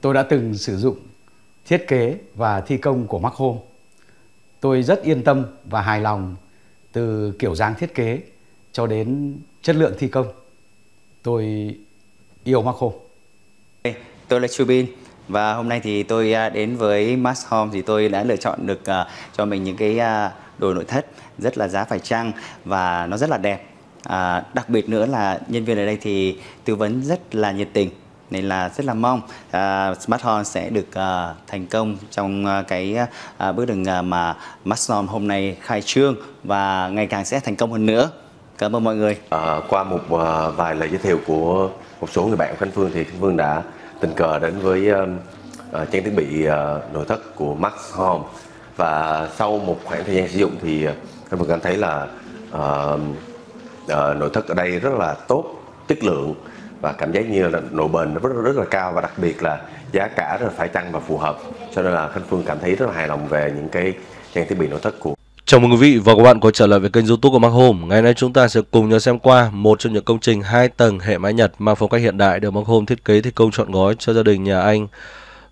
Tôi đã từng sử dụng thiết kế và thi công của Marco. Tôi rất yên tâm và hài lòng từ kiểu dáng thiết kế cho đến chất lượng thi công. Tôi yêu Marco. Tôi là Chubin và hôm nay thì tôi à, đến với Max Home thì tôi đã lựa chọn được à, cho mình những cái à, đồ nội thất rất là giá phải chăng và nó rất là đẹp. À, đặc biệt nữa là nhân viên ở đây thì tư vấn rất là nhiệt tình nên là rất là mong uh, à, Smart Home sẽ được uh, thành công trong uh, cái uh, bước đường uh, mà Maxon hôm nay khai trương và ngày càng sẽ thành công hơn nữa. Cảm ơn mọi người. À, qua một uh, vài lời giới thiệu của một số người bạn của Khánh Phương thì Khánh Phương đã tình cờ đến với uh, trang thiết bị uh, nội thất của Max Home và sau một khoảng thời gian sử dụng thì Khánh Phương cảm thấy là uh, uh, nội thất ở đây rất là tốt, chất lượng và cảm giác như là độ bền nó rất, rất là cao và đặc biệt là giá cả rất là phải chăng và phù hợp cho nên là Khánh Phương cảm thấy rất là hài lòng về những cái trang thiết bị nội thất của Chào mừng quý vị và các bạn quay trở lại với kênh youtube của Mark Home Ngày nay chúng ta sẽ cùng nhau xem qua một trong những công trình hai tầng hệ mái Nhật mang phong cách hiện đại được Mark Home thiết kế thi công chọn gói cho gia đình nhà anh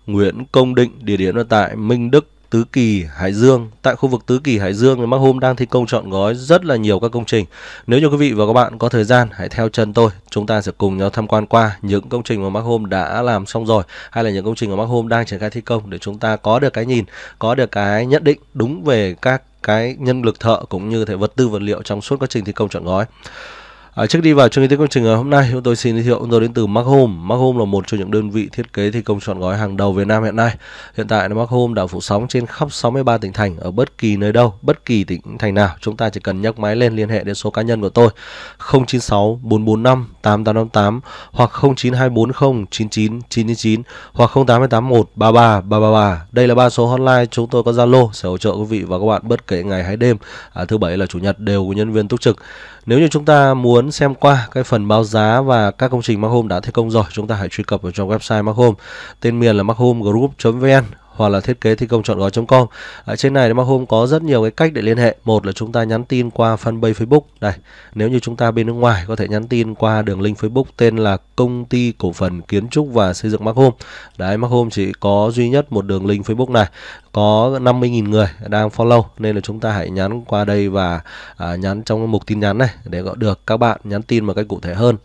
Nguyễn Công Định, địa điểm ở tại Minh Đức, Tứ Kỳ, Hải Dương. Tại khu vực Tứ Kỳ, Hải Dương thì Mark Home đang thi công trọn gói rất là nhiều các công trình. Nếu như quý vị và các bạn có thời gian, hãy theo chân tôi. Chúng ta sẽ cùng nhau tham quan qua những công trình mà Mark Home đã làm xong rồi hay là những công trình mà Mark Home đang triển khai thi công để chúng ta có được cái nhìn, có được cái nhận định đúng về các cái nhân lực thợ cũng như thể vật tư vật liệu trong suốt quá trình thi công trọn gói. À, trước đi vào chương trình công trình ngày hôm nay, chúng tôi xin giới thiệu chúng tôi đến từ Mark Home. Mark Home là một trong những đơn vị thiết kế thi công chọn gói hàng đầu Việt Nam hiện nay. Hiện tại là Mark Home đã phủ sóng trên khắp 63 tỉnh thành ở bất kỳ nơi đâu, bất kỳ tỉnh thành nào. Chúng ta chỉ cần nhấc máy lên liên hệ đến số cá nhân của tôi 096 445 8858 hoặc 09240 99999 hoặc 0881 33 333. Đây là ba số hotline chúng tôi có Zalo sẽ hỗ trợ quý vị và các bạn bất kể ngày hay đêm. À, thứ bảy là chủ nhật đều có nhân viên túc trực. Nếu như chúng ta muốn xem qua cái phần báo giá và các công trình Mark Home đã thi công rồi, chúng ta hãy truy cập vào trong website Mark Home. Tên miền là markhomegroup.vn hoặc là thiết kế thi công chọn gói.com. ở trên này Mark Home có rất nhiều cái cách để liên hệ. Một là chúng ta nhắn tin qua fanpage Facebook. Đây, nếu như chúng ta bên nước ngoài có thể nhắn tin qua đường link Facebook tên là công ty cổ phần kiến trúc và xây dựng Mark Home. Đấy, Mark Home chỉ có duy nhất một đường link Facebook này có 50.000 người đang follow nên là chúng ta hãy nhắn qua đây và à, nhắn trong mục tin nhắn này để gọi được các bạn nhắn tin một cách cụ thể hơn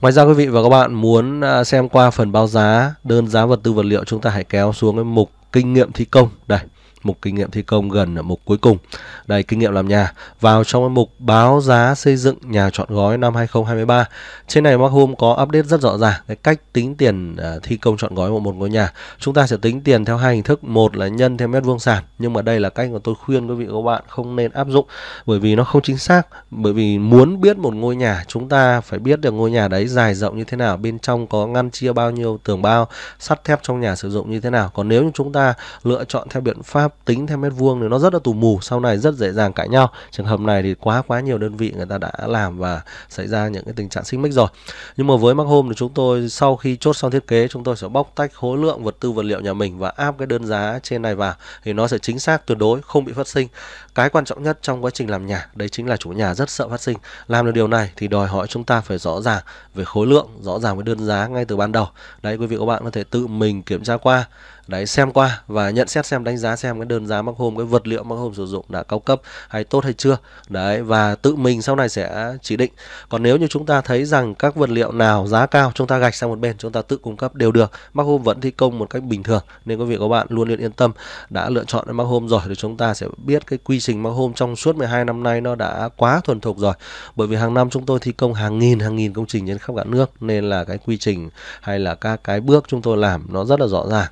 Ngoài ra quý vị và các bạn muốn à, xem qua phần báo giá, đơn giá vật tư vật liệu chúng ta hãy kéo xuống cái mục kinh nghiệm thi công. Đây, mục kinh nghiệm thi công gần ở mục cuối cùng. Đây kinh nghiệm làm nhà vào trong mục báo giá xây dựng nhà chọn gói năm 2023. Trên này Markhome có update rất rõ ràng cái cách tính tiền à, thi công chọn gói của một ngôi nhà. Chúng ta sẽ tính tiền theo hai hình thức, một là nhân theo mét vuông sàn nhưng mà đây là cách mà tôi khuyên quý vị các bạn không nên áp dụng bởi vì nó không chính xác. Bởi vì muốn biết một ngôi nhà chúng ta phải biết được ngôi nhà đấy dài rộng như thế nào, bên trong có ngăn chia bao nhiêu, tường bao, sắt thép trong nhà sử dụng như thế nào. Còn nếu như chúng ta lựa chọn theo biện pháp tính theo mét vuông thì nó rất là tù mù sau này rất dễ dàng cãi nhau trường hợp này thì quá quá nhiều đơn vị người ta đã làm và xảy ra những cái tình trạng xích mích rồi nhưng mà với mắc hôm thì chúng tôi sau khi chốt xong thiết kế chúng tôi sẽ bóc tách khối lượng vật tư vật liệu nhà mình và áp cái đơn giá trên này vào thì nó sẽ chính xác tuyệt đối không bị phát sinh cái quan trọng nhất trong quá trình làm nhà đấy chính là chủ nhà rất sợ phát sinh làm được điều này thì đòi hỏi chúng ta phải rõ ràng về khối lượng rõ ràng với đơn giá ngay từ ban đầu đấy quý vị các bạn có thể tự mình kiểm tra qua đấy xem qua và nhận xét xem đánh giá xem cái đơn giá mắc hôm cái vật liệu mắc hôm sử dụng đã cao cấp hay tốt hay chưa đấy và tự mình sau này sẽ chỉ định còn nếu như chúng ta thấy rằng các vật liệu nào giá cao chúng ta gạch sang một bên chúng ta tự cung cấp đều được mắc hôm vẫn thi công một cách bình thường nên quý vị các bạn luôn luôn yên tâm đã lựa chọn mắc hôm rồi thì chúng ta sẽ biết cái quy trình mà hôm trong suốt 12 năm nay nó đã quá thuần thục rồi bởi vì hàng năm chúng tôi thi công hàng nghìn hàng nghìn công trình trên khắp cả nước nên là cái quy trình hay là các cái bước chúng tôi làm nó rất là rõ ràng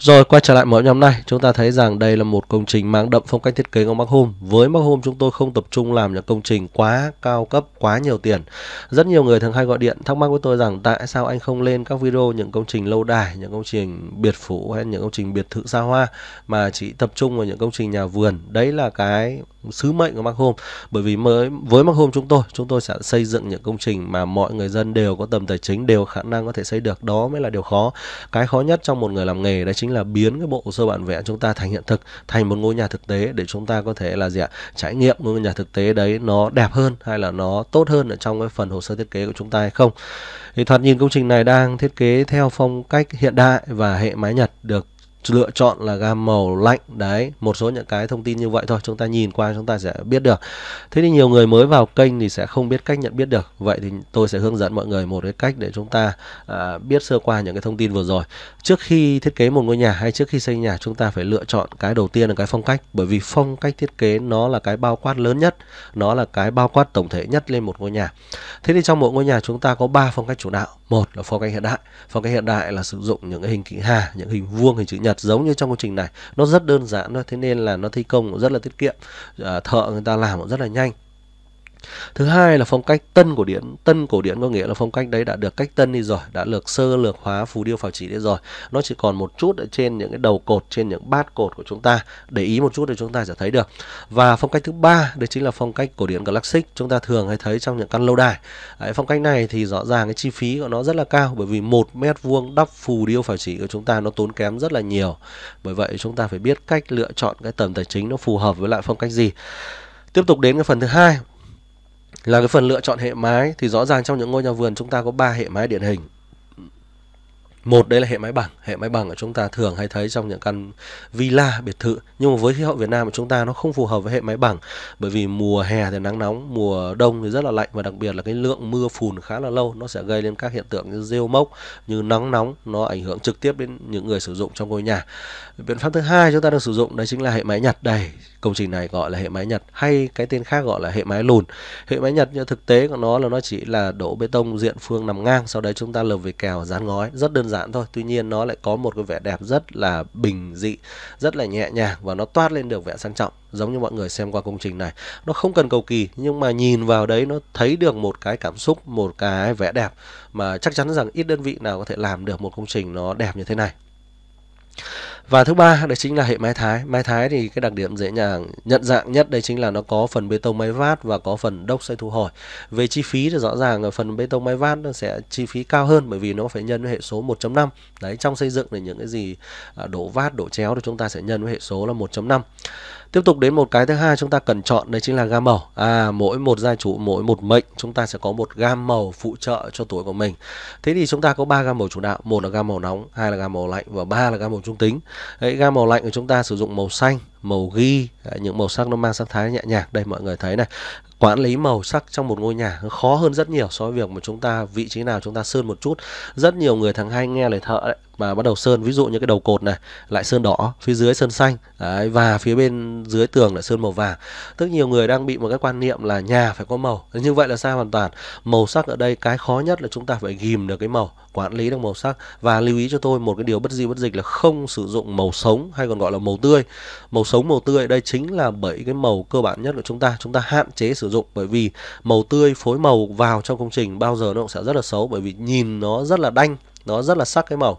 rồi quay trở lại mở nhóm này, chúng ta thấy rằng đây là một công trình mang đậm phong cách thiết kế của Mark Home. Với Mark Home chúng tôi không tập trung làm những công trình quá cao cấp, quá nhiều tiền. Rất nhiều người thường hay gọi điện thắc mắc với tôi rằng tại sao anh không lên các video những công trình lâu đài, những công trình biệt phủ hay những công trình biệt thự xa hoa mà chỉ tập trung vào những công trình nhà vườn. Đấy là cái sứ mệnh của Mark Home bởi vì mới với Mark Home chúng tôi, chúng tôi sẽ xây dựng những công trình mà mọi người dân đều có tầm tài chính, đều khả năng có thể xây được. Đó mới là điều khó. Cái khó nhất trong một người làm nghề đấy chính chính là biến cái bộ sơ bản vẽ chúng ta thành hiện thực thành một ngôi nhà thực tế để chúng ta có thể là gì ạ trải nghiệm ngôi nhà thực tế đấy nó đẹp hơn hay là nó tốt hơn ở trong cái phần hồ sơ thiết kế của chúng ta hay không thì thoạt nhìn công trình này đang thiết kế theo phong cách hiện đại và hệ mái Nhật được lựa chọn là gam màu lạnh đấy một số những cái thông tin như vậy thôi chúng ta nhìn qua chúng ta sẽ biết được thế thì nhiều người mới vào kênh thì sẽ không biết cách nhận biết được vậy thì tôi sẽ hướng dẫn mọi người một cái cách để chúng ta à, biết sơ qua những cái thông tin vừa rồi trước khi thiết kế một ngôi nhà hay trước khi xây nhà chúng ta phải lựa chọn cái đầu tiên là cái phong cách bởi vì phong cách thiết kế nó là cái bao quát lớn nhất nó là cái bao quát tổng thể nhất lên một ngôi nhà thế thì trong một ngôi nhà chúng ta có ba phong cách chủ đạo một là phong cách hiện đại phong cách hiện đại là sử dụng những cái hình kính hà những hình vuông hình chữ nhật giống như trong công trình này nó rất đơn giản thôi thế nên là nó thi công cũng rất là tiết kiệm ờ, thợ người ta làm cũng rất là nhanh Thứ hai là phong cách tân cổ điển. Tân cổ điển có nghĩa là phong cách đấy đã được cách tân đi rồi, đã lược sơ lược hóa phù điêu phào chỉ đi rồi. Nó chỉ còn một chút ở trên những cái đầu cột, trên những bát cột của chúng ta. Để ý một chút để chúng ta sẽ thấy được. Và phong cách thứ ba đấy chính là phong cách cổ điển classic chúng ta thường hay thấy trong những căn lâu đài. Đấy, phong cách này thì rõ ràng cái chi phí của nó rất là cao bởi vì một mét vuông đắp phù điêu phào chỉ của chúng ta nó tốn kém rất là nhiều. Bởi vậy chúng ta phải biết cách lựa chọn cái tầm tài chính nó phù hợp với lại phong cách gì. Tiếp tục đến cái phần thứ hai là cái phần lựa chọn hệ mái thì rõ ràng trong những ngôi nhà vườn chúng ta có ba hệ mái điển hình một đây là hệ mái bằng hệ mái bằng ở chúng ta thường hay thấy trong những căn villa biệt thự nhưng mà với khí hậu Việt Nam của chúng ta nó không phù hợp với hệ mái bằng bởi vì mùa hè thì nắng nóng mùa đông thì rất là lạnh và đặc biệt là cái lượng mưa phùn khá là lâu nó sẽ gây lên các hiện tượng như rêu mốc như nắng nóng nó ảnh hưởng trực tiếp đến những người sử dụng trong ngôi nhà biện pháp thứ hai chúng ta đang sử dụng đấy chính là hệ mái nhặt đầy công trình này gọi là hệ mái Nhật hay cái tên khác gọi là hệ mái lùn. Hệ mái Nhật như thực tế của nó là nó chỉ là đổ bê tông diện phương nằm ngang sau đấy chúng ta lợp về kèo dán ngói rất đơn giản thôi. Tuy nhiên nó lại có một cái vẻ đẹp rất là bình dị, rất là nhẹ nhàng và nó toát lên được vẻ sang trọng giống như mọi người xem qua công trình này nó không cần cầu kỳ nhưng mà nhìn vào đấy nó thấy được một cái cảm xúc một cái vẻ đẹp mà chắc chắn rằng ít đơn vị nào có thể làm được một công trình nó đẹp như thế này và thứ ba đấy chính là hệ mái thái mái thái thì cái đặc điểm dễ dàng nhận dạng nhất đây chính là nó có phần bê tông máy vát và có phần đốc xây thu hồi về chi phí thì rõ ràng ở phần bê tông máy vát nó sẽ chi phí cao hơn bởi vì nó phải nhân với hệ số 1.5 đấy trong xây dựng thì những cái gì à, đổ vát đổ chéo thì chúng ta sẽ nhân với hệ số là 1.5 Tiếp tục đến một cái thứ hai chúng ta cần chọn đấy chính là gam màu. À mỗi một gia chủ mỗi một mệnh chúng ta sẽ có một gam màu phụ trợ cho tuổi của mình. Thế thì chúng ta có ba gam màu chủ đạo, một là gam màu nóng, hai là gam màu lạnh và ba là gam màu trung tính. Đấy gam màu lạnh của chúng ta sử dụng màu xanh màu ghi à, những màu sắc nó mang sắc thái nhẹ nhàng đây mọi người thấy này quản lý màu sắc trong một ngôi nhà khó hơn rất nhiều so với việc mà chúng ta vị trí nào chúng ta sơn một chút rất nhiều người thằng hay nghe lời thợ đấy mà bắt đầu sơn ví dụ như cái đầu cột này lại sơn đỏ phía dưới sơn xanh đấy, và phía bên dưới tường lại sơn màu vàng tức nhiều người đang bị một cái quan niệm là nhà phải có màu như vậy là sai hoàn toàn màu sắc ở đây cái khó nhất là chúng ta phải ghìm được cái màu quản lý được màu sắc và lưu ý cho tôi một cái điều bất di bất dịch là không sử dụng màu sống hay còn gọi là màu tươi màu sống màu tươi đây chính là bảy cái màu cơ bản nhất của chúng ta chúng ta hạn chế sử dụng bởi vì màu tươi phối màu vào trong công trình bao giờ nó cũng sẽ rất là xấu bởi vì nhìn nó rất là đanh nó rất là sắc cái màu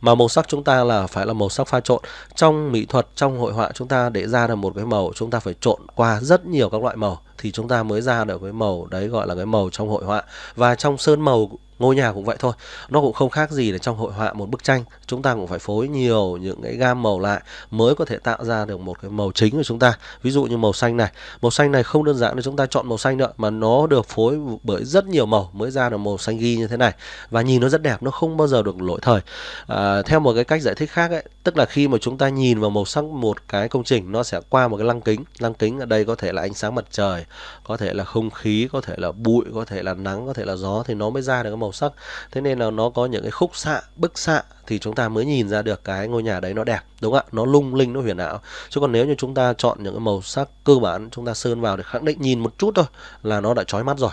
mà màu sắc chúng ta là phải là màu sắc pha trộn trong mỹ thuật trong hội họa chúng ta để ra được một cái màu chúng ta phải trộn qua rất nhiều các loại màu thì chúng ta mới ra được cái màu đấy gọi là cái màu trong hội họa và trong sơn màu ngôi nhà cũng vậy thôi nó cũng không khác gì là trong hội họa một bức tranh chúng ta cũng phải phối nhiều những cái gam màu lại mới có thể tạo ra được một cái màu chính của chúng ta ví dụ như màu xanh này màu xanh này không đơn giản là chúng ta chọn màu xanh nữa mà nó được phối bởi rất nhiều màu mới ra được màu xanh ghi như thế này và nhìn nó rất đẹp nó không bao giờ được lỗi thời à, theo một cái cách giải thích khác ấy tức là khi mà chúng ta nhìn vào màu sắc một cái công trình nó sẽ qua một cái lăng kính lăng kính ở đây có thể là ánh sáng mặt trời có thể là không khí có thể là bụi có thể là nắng có thể là gió thì nó mới ra được cái màu sắc thế nên là nó có những cái khúc xạ bức xạ thì chúng ta mới nhìn ra được cái ngôi nhà đấy nó đẹp đúng không ạ nó lung linh nó huyền ảo chứ còn nếu như chúng ta chọn những cái màu sắc cơ bản chúng ta sơn vào để khẳng định nhìn một chút thôi là nó đã chói mắt rồi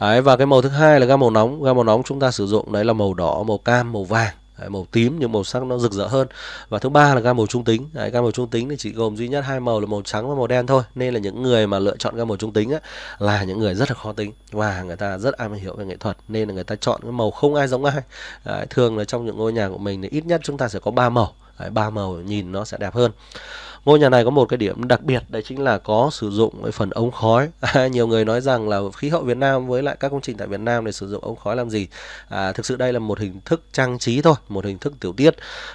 Đấy, và cái màu thứ hai là gam màu nóng gam màu nóng chúng ta sử dụng đấy là màu đỏ màu cam màu vàng đấy, màu tím nhưng màu sắc nó rực rỡ hơn và thứ ba là gam màu trung tính đấy, gam màu trung tính thì chỉ gồm duy nhất hai màu là màu trắng và màu đen thôi nên là những người mà lựa chọn gam màu trung tính á, là những người rất là khó tính và người ta rất am hiểu về nghệ thuật nên là người ta chọn cái màu không ai giống ai đấy, thường là trong những ngôi nhà của mình thì ít nhất chúng ta sẽ có ba màu Đấy, ba màu nhìn nó sẽ đẹp hơn ngôi nhà này có một cái điểm đặc biệt đấy chính là có sử dụng cái phần ống khói à, nhiều người nói rằng là khí hậu Việt Nam với lại các công trình tại Việt Nam để sử dụng ống khói làm gì à, thực sự đây là một hình thức trang trí thôi một hình thức tiểu tiết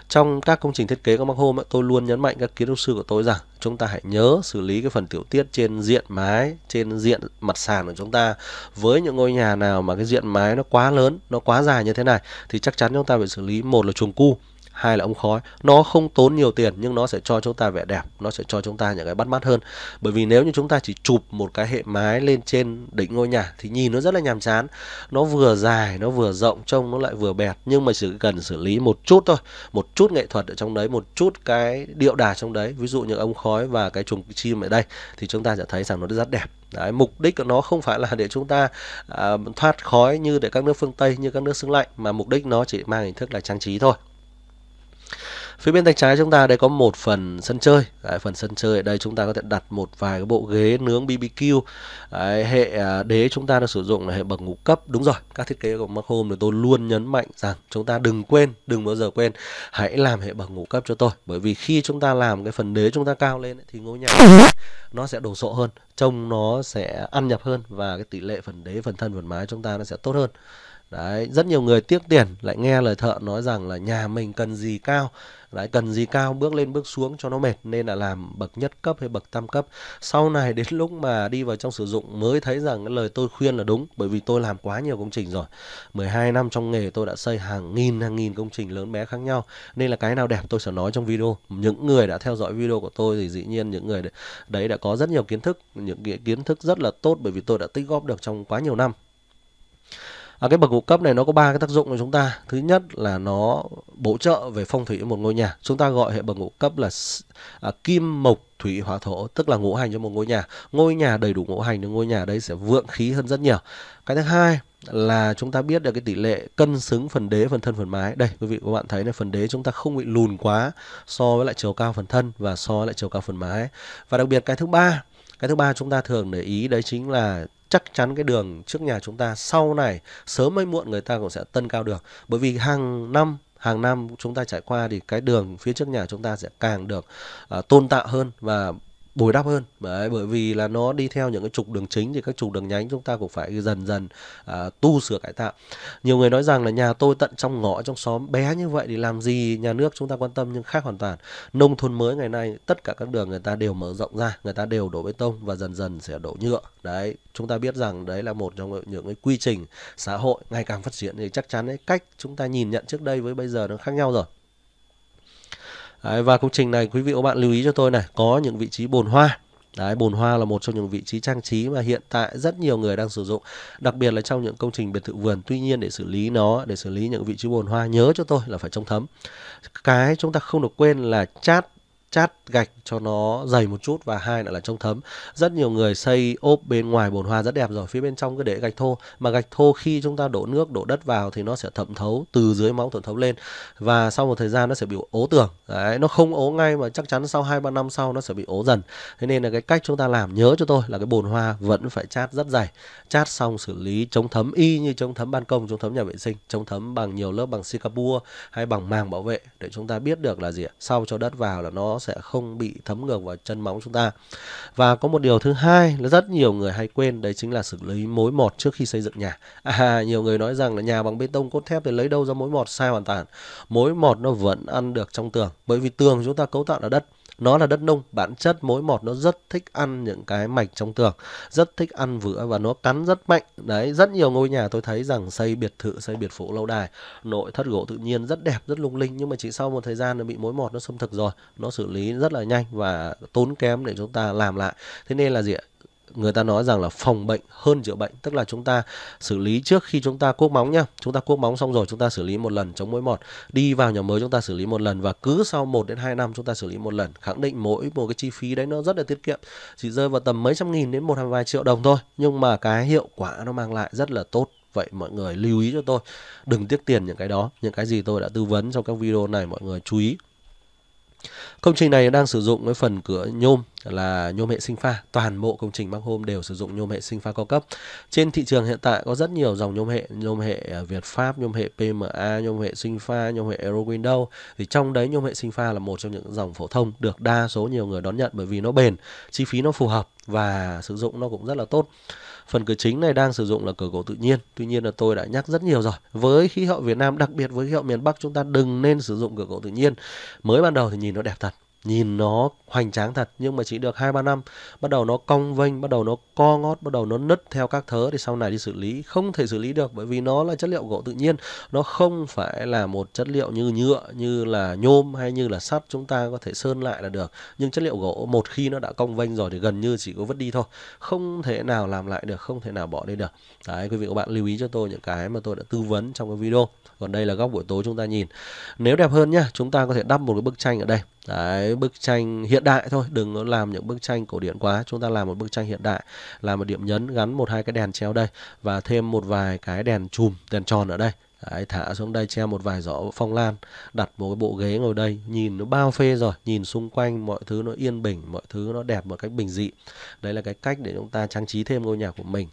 trong các công trình thiết kế các bác hôm tôi luôn nhấn mạnh các kiến trúc sư của tôi rằng chúng ta hãy nhớ xử lý cái phần tiểu tiết trên diện mái trên diện mặt sàn của chúng ta với những ngôi nhà nào mà cái diện mái nó quá lớn nó quá dài như thế này thì chắc chắn chúng ta phải xử lý một là chuồng cu hai là ống khói nó không tốn nhiều tiền nhưng nó sẽ cho chúng ta vẻ đẹp nó sẽ cho chúng ta những cái bắt mắt hơn bởi vì nếu như chúng ta chỉ chụp một cái hệ mái lên trên đỉnh ngôi nhà thì nhìn nó rất là nhàm chán nó vừa dài nó vừa rộng trông nó lại vừa bẹt nhưng mà chỉ cần xử lý một chút thôi một chút nghệ thuật ở trong đấy một chút cái điệu đà trong đấy ví dụ như ống khói và cái chùm chim ở đây thì chúng ta sẽ thấy rằng nó rất đẹp Đấy, mục đích của nó không phải là để chúng ta à, thoát khói như để các nước phương Tây như các nước xứ lạnh mà mục đích nó chỉ mang hình thức là trang trí thôi phía bên tay trái chúng ta đây có một phần sân chơi đấy, phần sân chơi ở đây chúng ta có thể đặt một vài cái bộ ghế nướng BBQ đấy, hệ à, đế chúng ta đã sử dụng là hệ bậc ngũ cấp đúng rồi các thiết kế của Mark Home thì tôi luôn nhấn mạnh rằng chúng ta đừng quên đừng bao giờ quên hãy làm hệ bậc ngũ cấp cho tôi bởi vì khi chúng ta làm cái phần đế chúng ta cao lên thì ngôi nhà nó sẽ đồ sộ hơn trông nó sẽ ăn nhập hơn và cái tỷ lệ phần đế phần thân phần mái chúng ta nó sẽ tốt hơn Đấy, rất nhiều người tiếc tiền lại nghe lời thợ nói rằng là nhà mình cần gì cao Đấy, cần gì cao bước lên bước xuống cho nó mệt nên là làm bậc nhất cấp hay bậc tam cấp sau này đến lúc mà đi vào trong sử dụng mới thấy rằng cái lời tôi khuyên là đúng bởi vì tôi làm quá nhiều công trình rồi 12 năm trong nghề tôi đã xây hàng nghìn hàng nghìn công trình lớn bé khác nhau nên là cái nào đẹp tôi sẽ nói trong video những người đã theo dõi video của tôi thì dĩ nhiên những người đấy đã có rất nhiều kiến thức những kiến thức rất là tốt bởi vì tôi đã tích góp được trong quá nhiều năm à, cái bậc ngũ cấp này nó có ba cái tác dụng của chúng ta thứ nhất là nó bổ trợ về phong thủy một ngôi nhà chúng ta gọi hệ bậc ngũ cấp là à, kim mộc thủy hỏa thổ tức là ngũ hành cho một ngôi nhà ngôi nhà đầy đủ ngũ hành thì ngôi nhà đấy sẽ vượng khí hơn rất nhiều cái thứ hai là chúng ta biết được cái tỷ lệ cân xứng phần đế phần thân phần mái đây quý vị các bạn thấy là phần đế chúng ta không bị lùn quá so với lại chiều cao phần thân và so với lại chiều cao phần mái và đặc biệt cái thứ ba cái thứ ba chúng ta thường để ý đấy chính là chắc chắn cái đường trước nhà chúng ta sau này sớm hay muộn người ta cũng sẽ tân cao được bởi vì hàng năm hàng năm chúng ta trải qua thì cái đường phía trước nhà chúng ta sẽ càng được uh, tôn tạo hơn và bồi đắp hơn Đấy, bởi vì là nó đi theo những cái trục đường chính thì các trục đường nhánh chúng ta cũng phải dần dần à, tu sửa cải tạo nhiều người nói rằng là nhà tôi tận trong ngõ trong xóm bé như vậy thì làm gì nhà nước chúng ta quan tâm nhưng khác hoàn toàn nông thôn mới ngày nay tất cả các đường người ta đều mở rộng ra người ta đều đổ bê tông và dần dần sẽ đổ nhựa đấy chúng ta biết rằng đấy là một trong những cái quy trình xã hội ngày càng phát triển thì chắc chắn cái cách chúng ta nhìn nhận trước đây với bây giờ nó khác nhau rồi Đấy, và công trình này quý vị và các bạn lưu ý cho tôi này có những vị trí bồn hoa Đấy, bồn hoa là một trong những vị trí trang trí mà hiện tại rất nhiều người đang sử dụng, đặc biệt là trong những công trình biệt thự vườn. Tuy nhiên để xử lý nó, để xử lý những vị trí bồn hoa nhớ cho tôi là phải chống thấm. Cái chúng ta không được quên là chát chát gạch cho nó dày một chút và hai nữa là chống thấm rất nhiều người xây ốp bên ngoài bồn hoa rất đẹp rồi phía bên trong cứ để gạch thô mà gạch thô khi chúng ta đổ nước đổ đất vào thì nó sẽ thẩm thấu từ dưới móng thẩm thấu lên và sau một thời gian nó sẽ bị ố tường đấy nó không ố ngay mà chắc chắn sau hai ba năm sau nó sẽ bị ố dần thế nên là cái cách chúng ta làm nhớ cho tôi là cái bồn hoa vẫn phải chát rất dày chát xong xử lý chống thấm y như chống thấm ban công chống thấm nhà vệ sinh chống thấm bằng nhiều lớp bằng sicapua hay bằng màng bảo vệ để chúng ta biết được là gì sau cho đất vào là nó sẽ không bị thấm ngược vào chân móng chúng ta và có một điều thứ hai là rất nhiều người hay quên đấy chính là xử lý mối mọt trước khi xây dựng nhà à, nhiều người nói rằng là nhà bằng bê tông cốt thép thì lấy đâu ra mối mọt sai hoàn toàn mối mọt nó vẫn ăn được trong tường bởi vì tường chúng ta cấu tạo là đất nó là đất nung bản chất mỗi một nó rất thích ăn những cái mạch trong tường rất thích ăn vữa và nó cắn rất mạnh đấy rất nhiều ngôi nhà tôi thấy rằng xây biệt thự xây biệt phủ lâu đài nội thất gỗ tự nhiên rất đẹp rất lung linh nhưng mà chỉ sau một thời gian nó bị mối mọt nó xâm thực rồi nó xử lý rất là nhanh và tốn kém để chúng ta làm lại thế nên là gì ạ người ta nói rằng là phòng bệnh hơn chữa bệnh tức là chúng ta xử lý trước khi chúng ta cuốc móng nhá chúng ta cuốc móng xong rồi chúng ta xử lý một lần chống mũi mọt đi vào nhà mới chúng ta xử lý một lần và cứ sau 1 đến 2 năm chúng ta xử lý một lần khẳng định mỗi một cái chi phí đấy nó rất là tiết kiệm chỉ rơi vào tầm mấy trăm nghìn đến một vài triệu đồng thôi nhưng mà cái hiệu quả nó mang lại rất là tốt vậy mọi người lưu ý cho tôi đừng tiếc tiền những cái đó những cái gì tôi đã tư vấn trong các video này mọi người chú ý Công trình này đang sử dụng cái phần cửa nhôm là nhôm hệ sinh pha. Toàn bộ công trình Mark Home đều sử dụng nhôm hệ sinh pha cao cấp. Trên thị trường hiện tại có rất nhiều dòng nhôm hệ, nhôm hệ à, Việt Pháp, nhôm hệ PMA, nhôm hệ sinh pha, nhôm hệ Aero Window. Thì trong đấy nhôm hệ sinh pha là một trong những dòng phổ thông được đa số nhiều người đón nhận bởi vì nó bền, chi phí nó phù hợp và sử dụng nó cũng rất là tốt. Phần cửa chính này đang sử dụng là cửa gỗ tự nhiên. Tuy nhiên là tôi đã nhắc rất nhiều rồi. Với khí hậu Việt Nam, đặc biệt với khí hậu miền Bắc chúng ta đừng nên sử dụng cửa gỗ tự nhiên. Mới ban đầu thì nhìn nó đẹp thật, nhìn nó hoành tráng thật nhưng mà chỉ được hai ba năm bắt đầu nó cong vênh bắt đầu nó co ngót bắt đầu nó nứt theo các thớ thì sau này đi xử lý không thể xử lý được bởi vì nó là chất liệu gỗ tự nhiên nó không phải là một chất liệu như nhựa như là nhôm hay như là sắt chúng ta có thể sơn lại là được nhưng chất liệu gỗ một khi nó đã cong vênh rồi thì gần như chỉ có vứt đi thôi không thể nào làm lại được không thể nào bỏ đi được đấy quý vị các bạn lưu ý cho tôi những cái mà tôi đã tư vấn trong cái video còn đây là góc buổi tối chúng ta nhìn nếu đẹp hơn nhá chúng ta có thể đắp một cái bức tranh ở đây Đấy, bức tranh hiện đại thôi, đừng có làm những bức tranh cổ điển quá. Chúng ta làm một bức tranh hiện đại, làm một điểm nhấn gắn một hai cái đèn treo đây và thêm một vài cái đèn chùm, đèn tròn ở đây. Đấy, thả xuống đây che một vài giỏ phong lan đặt một cái bộ ghế ngồi đây nhìn nó bao phê rồi nhìn xung quanh mọi thứ nó yên bình mọi thứ nó đẹp một cách bình dị đấy là cái cách để chúng ta trang trí thêm ngôi nhà của mình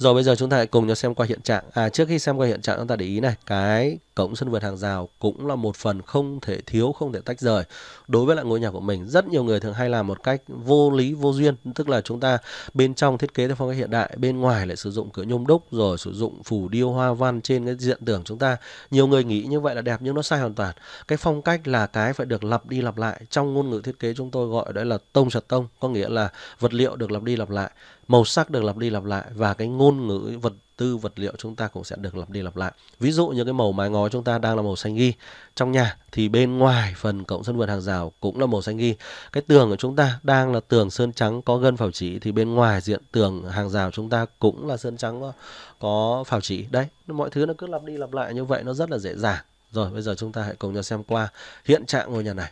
rồi bây giờ chúng ta hãy cùng nhau xem qua hiện trạng. À trước khi xem qua hiện trạng chúng ta để ý này, cái cổng sân vườn hàng rào cũng là một phần không thể thiếu, không thể tách rời. Đối với lại ngôi nhà của mình, rất nhiều người thường hay làm một cách vô lý vô duyên, tức là chúng ta bên trong thiết kế theo phong cách hiện đại, bên ngoài lại sử dụng cửa nhôm đúc rồi sử dụng phủ điêu hoa văn trên cái diện tường chúng ta. Nhiều người nghĩ như vậy là đẹp nhưng nó sai hoàn toàn. Cái phong cách là cái phải được lặp đi lặp lại. Trong ngôn ngữ thiết kế chúng tôi gọi đó là tông sật tông, có nghĩa là vật liệu được lặp đi lặp lại màu sắc được lặp đi lặp lại và cái ngôn ngữ vật tư vật liệu chúng ta cũng sẽ được lặp đi lặp lại ví dụ như cái màu mái ngói chúng ta đang là màu xanh ghi trong nhà thì bên ngoài phần cổng sân vườn hàng rào cũng là màu xanh ghi cái tường của chúng ta đang là tường sơn trắng có gân phào chỉ thì bên ngoài diện tường hàng rào chúng ta cũng là sơn trắng có phào chỉ đấy mọi thứ nó cứ lặp đi lặp lại như vậy nó rất là dễ dàng rồi bây giờ chúng ta hãy cùng nhau xem qua hiện trạng ngôi nhà này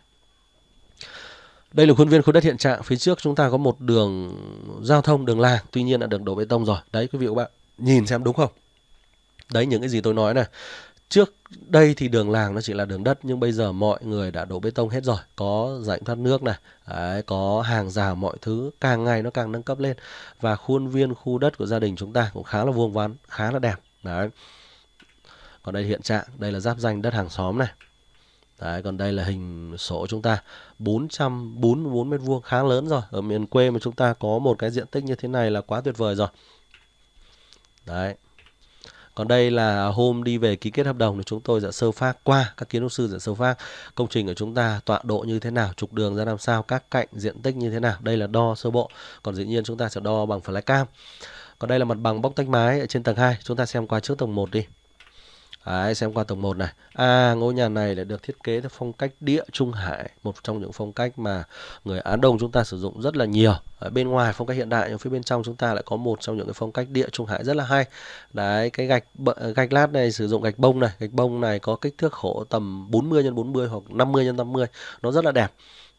đây là khuôn viên khu đất hiện trạng, phía trước chúng ta có một đường giao thông, đường làng, tuy nhiên đã được đổ bê tông rồi. Đấy quý vị các bạn, nhìn xem đúng không? Đấy những cái gì tôi nói này. Trước đây thì đường làng nó chỉ là đường đất nhưng bây giờ mọi người đã đổ bê tông hết rồi, có rãnh thoát nước này, đấy, có hàng rào mọi thứ, càng ngày nó càng nâng cấp lên và khuôn viên khu đất của gia đình chúng ta cũng khá là vuông vắn, khá là đẹp. Đấy. Còn đây hiện trạng, đây là giáp danh đất hàng xóm này. Đấy, còn đây là hình sổ chúng ta 444 mét vuông khá lớn rồi ở miền quê mà chúng ta có một cái diện tích như thế này là quá tuyệt vời rồi đấy còn đây là hôm đi về ký kết hợp đồng thì chúng tôi đã sơ phát qua các kiến trúc sư đã sơ phát công trình của chúng ta tọa độ như thế nào, trục đường ra làm sao, các cạnh diện tích như thế nào. Đây là đo sơ bộ. Còn dĩ nhiên chúng ta sẽ đo bằng flycam. Còn đây là mặt bằng bóc tách mái ở trên tầng 2, chúng ta xem qua trước tầng 1 đi. Đấy, xem qua tầng 1 này. À, ngôi nhà này lại được thiết kế theo phong cách địa Trung Hải, một trong những phong cách mà người Á Đông chúng ta sử dụng rất là nhiều. Ở bên ngoài phong cách hiện đại nhưng phía bên trong chúng ta lại có một trong những cái phong cách địa Trung Hải rất là hay. Đấy, cái gạch gạch lát này sử dụng gạch bông này, gạch bông này có kích thước khổ tầm 40 x 40 hoặc 50 x 50. Nó rất là đẹp.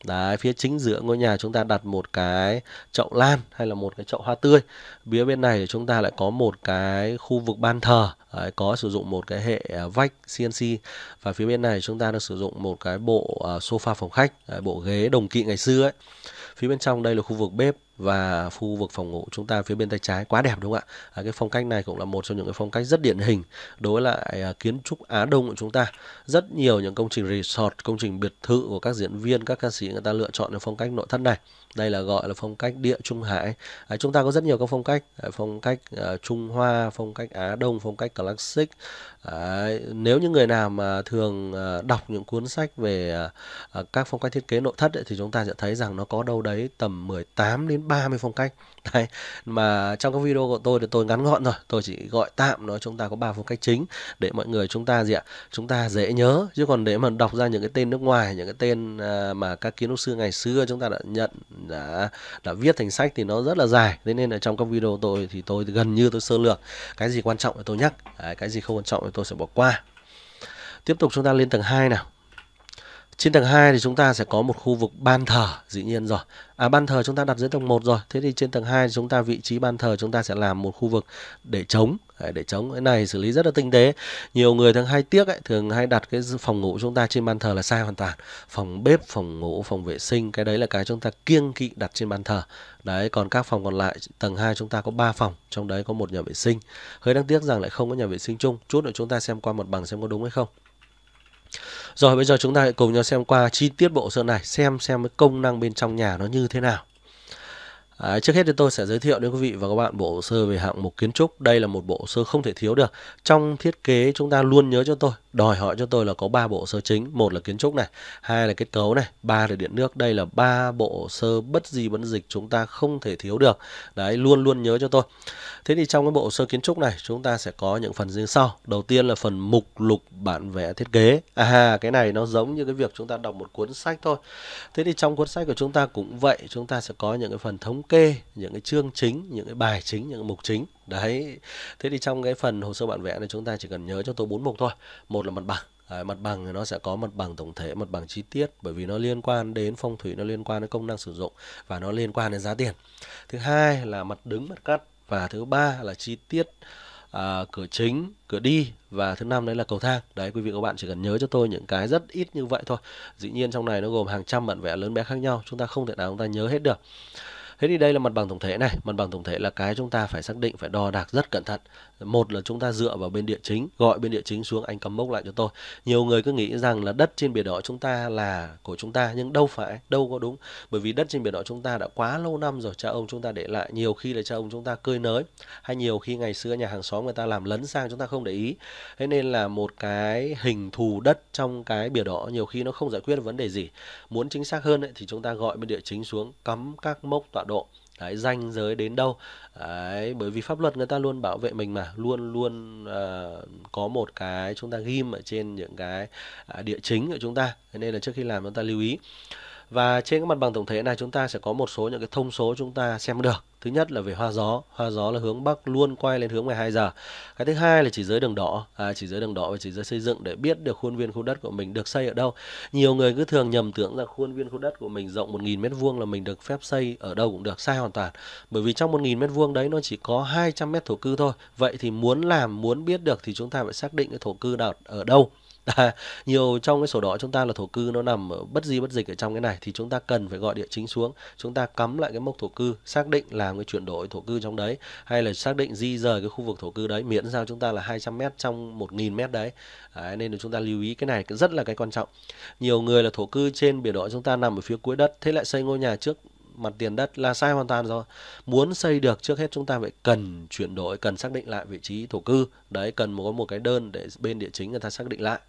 Đấy, phía chính giữa ngôi nhà chúng ta đặt một cái chậu lan hay là một cái chậu hoa tươi. Phía bên này chúng ta lại có một cái khu vực ban thờ, đấy, có sử dụng một cái hệ à, vách CNC và phía bên này chúng ta đang sử dụng một cái bộ à, sofa phòng khách, đấy, à, bộ ghế đồng kỵ ngày xưa ấy. Phía bên trong đây là khu vực bếp và khu vực phòng ngủ chúng ta phía bên tay trái quá đẹp đúng không ạ à, cái phong cách này cũng là một trong những cái phong cách rất điển hình đối với lại à, kiến trúc Á Đông của chúng ta rất nhiều những công trình resort công trình biệt thự của các diễn viên các ca sĩ người ta lựa chọn cái phong cách nội thất này đây là gọi là phong cách địa trung hải à, chúng ta có rất nhiều các phong cách à, phong cách à, trung hoa phong cách á đông phong cách classic à, nếu những người nào mà thường à, đọc những cuốn sách về à, à các phong cách thiết kế nội thất ấy, thì chúng ta sẽ thấy rằng nó có đâu đấy tầm 18 đến đến 30 phong cách đấy mà trong các video của tôi thì tôi ngắn gọn rồi tôi chỉ gọi tạm nói chúng ta có ba phong cách chính để mọi người chúng ta gì ạ chúng ta dễ nhớ chứ còn để mà đọc ra những cái tên nước ngoài những cái tên à, mà các kiến trúc sư ngày xưa chúng ta đã nhận đã đã viết thành sách thì nó rất là dài thế nên là trong các video tôi thì tôi gần như tôi sơ lược cái gì quan trọng thì tôi nhắc đấy, cái gì không quan trọng thì tôi sẽ bỏ qua tiếp tục chúng ta lên tầng 2 nào trên tầng 2 thì chúng ta sẽ có một khu vực ban thờ dĩ nhiên rồi. À ban thờ chúng ta đặt dưới tầng 1 rồi. Thế thì trên tầng 2 chúng ta vị trí ban thờ chúng ta sẽ làm một khu vực để chống để chống cái này xử lý rất là tinh tế nhiều người thường hay tiếc ấy, thường hay đặt cái phòng ngủ chúng ta trên ban thờ là sai hoàn toàn phòng bếp phòng ngủ phòng vệ sinh cái đấy là cái chúng ta kiêng kỵ đặt trên ban thờ đấy còn các phòng còn lại tầng 2 chúng ta có 3 phòng trong đấy có một nhà vệ sinh hơi đáng tiếc rằng lại không có nhà vệ sinh chung chút nữa chúng ta xem qua một bằng xem có đúng hay không rồi bây giờ chúng ta hãy cùng nhau xem qua chi tiết bộ sơn này, xem xem cái công năng bên trong nhà nó như thế nào. À, trước hết thì tôi sẽ giới thiệu đến quý vị và các bạn bộ sơ về hạng mục kiến trúc. Đây là một bộ sơ không thể thiếu được. Trong thiết kế chúng ta luôn nhớ cho tôi, đòi hỏi cho tôi là có ba bộ sơ chính một là kiến trúc này hai là kết cấu này ba là điện nước đây là ba bộ sơ bất gì bất dịch chúng ta không thể thiếu được đấy luôn luôn nhớ cho tôi thế thì trong cái bộ sơ kiến trúc này chúng ta sẽ có những phần như sau đầu tiên là phần mục lục bản vẽ thiết kế à cái này nó giống như cái việc chúng ta đọc một cuốn sách thôi thế thì trong cuốn sách của chúng ta cũng vậy chúng ta sẽ có những cái phần thống kê những cái chương chính những cái bài chính những cái mục chính đấy thế thì trong cái phần hồ sơ bản vẽ này chúng ta chỉ cần nhớ cho tôi bốn mục thôi một là mặt bằng À, mặt bằng thì nó sẽ có mặt bằng tổng thể, mặt bằng chi tiết bởi vì nó liên quan đến phong thủy, nó liên quan đến công năng sử dụng và nó liên quan đến giá tiền. Thứ hai là mặt đứng, mặt cắt và thứ ba là chi tiết à, cửa chính, cửa đi và thứ năm đấy là cầu thang. Đấy quý vị các bạn chỉ cần nhớ cho tôi những cái rất ít như vậy thôi. Dĩ nhiên trong này nó gồm hàng trăm bản vẽ lớn bé khác nhau, chúng ta không thể nào chúng ta nhớ hết được. Thế thì đây là mặt bằng tổng thể này, mặt bằng tổng thể là cái chúng ta phải xác định phải đo đạc rất cẩn thận. Một là chúng ta dựa vào bên địa chính, gọi bên địa chính xuống anh cắm mốc lại cho tôi. Nhiều người cứ nghĩ rằng là đất trên bìa đỏ chúng ta là của chúng ta nhưng đâu phải, đâu có đúng. Bởi vì đất trên bìa đỏ chúng ta đã quá lâu năm rồi, cha ông chúng ta để lại nhiều khi là cha ông chúng ta cơi nới hay nhiều khi ngày xưa nhà hàng xóm người ta làm lấn sang chúng ta không để ý. Thế nên là một cái hình thù đất trong cái bìa đỏ nhiều khi nó không giải quyết vấn đề gì. Muốn chính xác hơn ấy, thì chúng ta gọi bên địa chính xuống cắm các mốc tọa độ đấy danh giới đến đâu đấy bởi vì pháp luật người ta luôn bảo vệ mình mà luôn luôn uh, có một cái chúng ta ghim ở trên những cái uh, địa chính của chúng ta nên là trước khi làm chúng ta lưu ý và trên cái mặt bằng tổng thể này chúng ta sẽ có một số những cái thông số chúng ta xem được. Thứ nhất là về hoa gió, hoa gió là hướng bắc luôn quay lên hướng 12 giờ. Cái thứ hai là chỉ giới đường đỏ, à, chỉ giới đường đỏ và chỉ giới xây dựng để biết được khuôn viên khu đất của mình được xây ở đâu. Nhiều người cứ thường nhầm tưởng là khuôn viên khu đất của mình rộng 1.000 m vuông là mình được phép xây ở đâu cũng được, sai hoàn toàn. Bởi vì trong 1.000 m vuông đấy nó chỉ có 200 m thổ cư thôi. Vậy thì muốn làm, muốn biết được thì chúng ta phải xác định cái thổ cư nào ở đâu nhiều trong cái sổ đỏ chúng ta là thổ cư nó nằm ở bất di bất dịch ở trong cái này thì chúng ta cần phải gọi địa chính xuống chúng ta cắm lại cái mốc thổ cư xác định làm cái chuyển đổi thổ cư trong đấy hay là xác định di rời cái khu vực thổ cư đấy miễn sao chúng ta là 200 mét trong 1.000 mét đấy. đấy nên là chúng ta lưu ý cái này rất là cái quan trọng nhiều người là thổ cư trên biển đỏ chúng ta nằm ở phía cuối đất thế lại xây ngôi nhà trước mặt tiền đất là sai hoàn toàn rồi muốn xây được trước hết chúng ta phải cần chuyển đổi cần xác định lại vị trí thổ cư đấy cần một một cái đơn để bên địa chính người ta xác định lại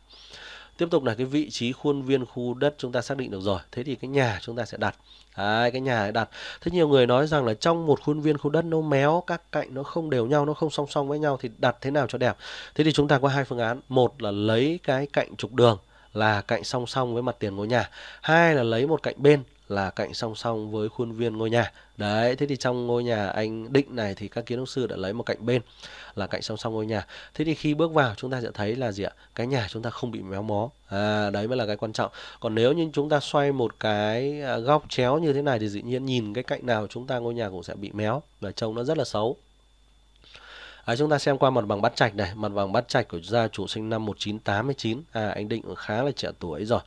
tiếp tục là cái vị trí khuôn viên khu đất chúng ta xác định được rồi thế thì cái nhà chúng ta sẽ đặt Đấy, cái nhà đặt thế nhiều người nói rằng là trong một khuôn viên khu đất nó méo các cạnh nó không đều nhau nó không song song với nhau thì đặt thế nào cho đẹp thế thì chúng ta có hai phương án một là lấy cái cạnh trục đường là cạnh song song với mặt tiền ngôi nhà hai là lấy một cạnh bên là cạnh song song với khuôn viên ngôi nhà đấy thế thì trong ngôi nhà anh định này thì các kiến trúc sư đã lấy một cạnh bên là cạnh song song ngôi nhà thế thì khi bước vào chúng ta sẽ thấy là gì ạ cái nhà chúng ta không bị méo mó à, đấy mới là cái quan trọng còn nếu như chúng ta xoay một cái à, góc chéo như thế này thì dĩ nhiên nhìn cái cạnh nào chúng ta ngôi nhà cũng sẽ bị méo và trông nó rất là xấu À, chúng ta xem qua mặt bằng Bát Trạch này, mặt bằng Bát Trạch của gia chủ sinh năm 1989, à, anh Định khá là trẻ tuổi rồi.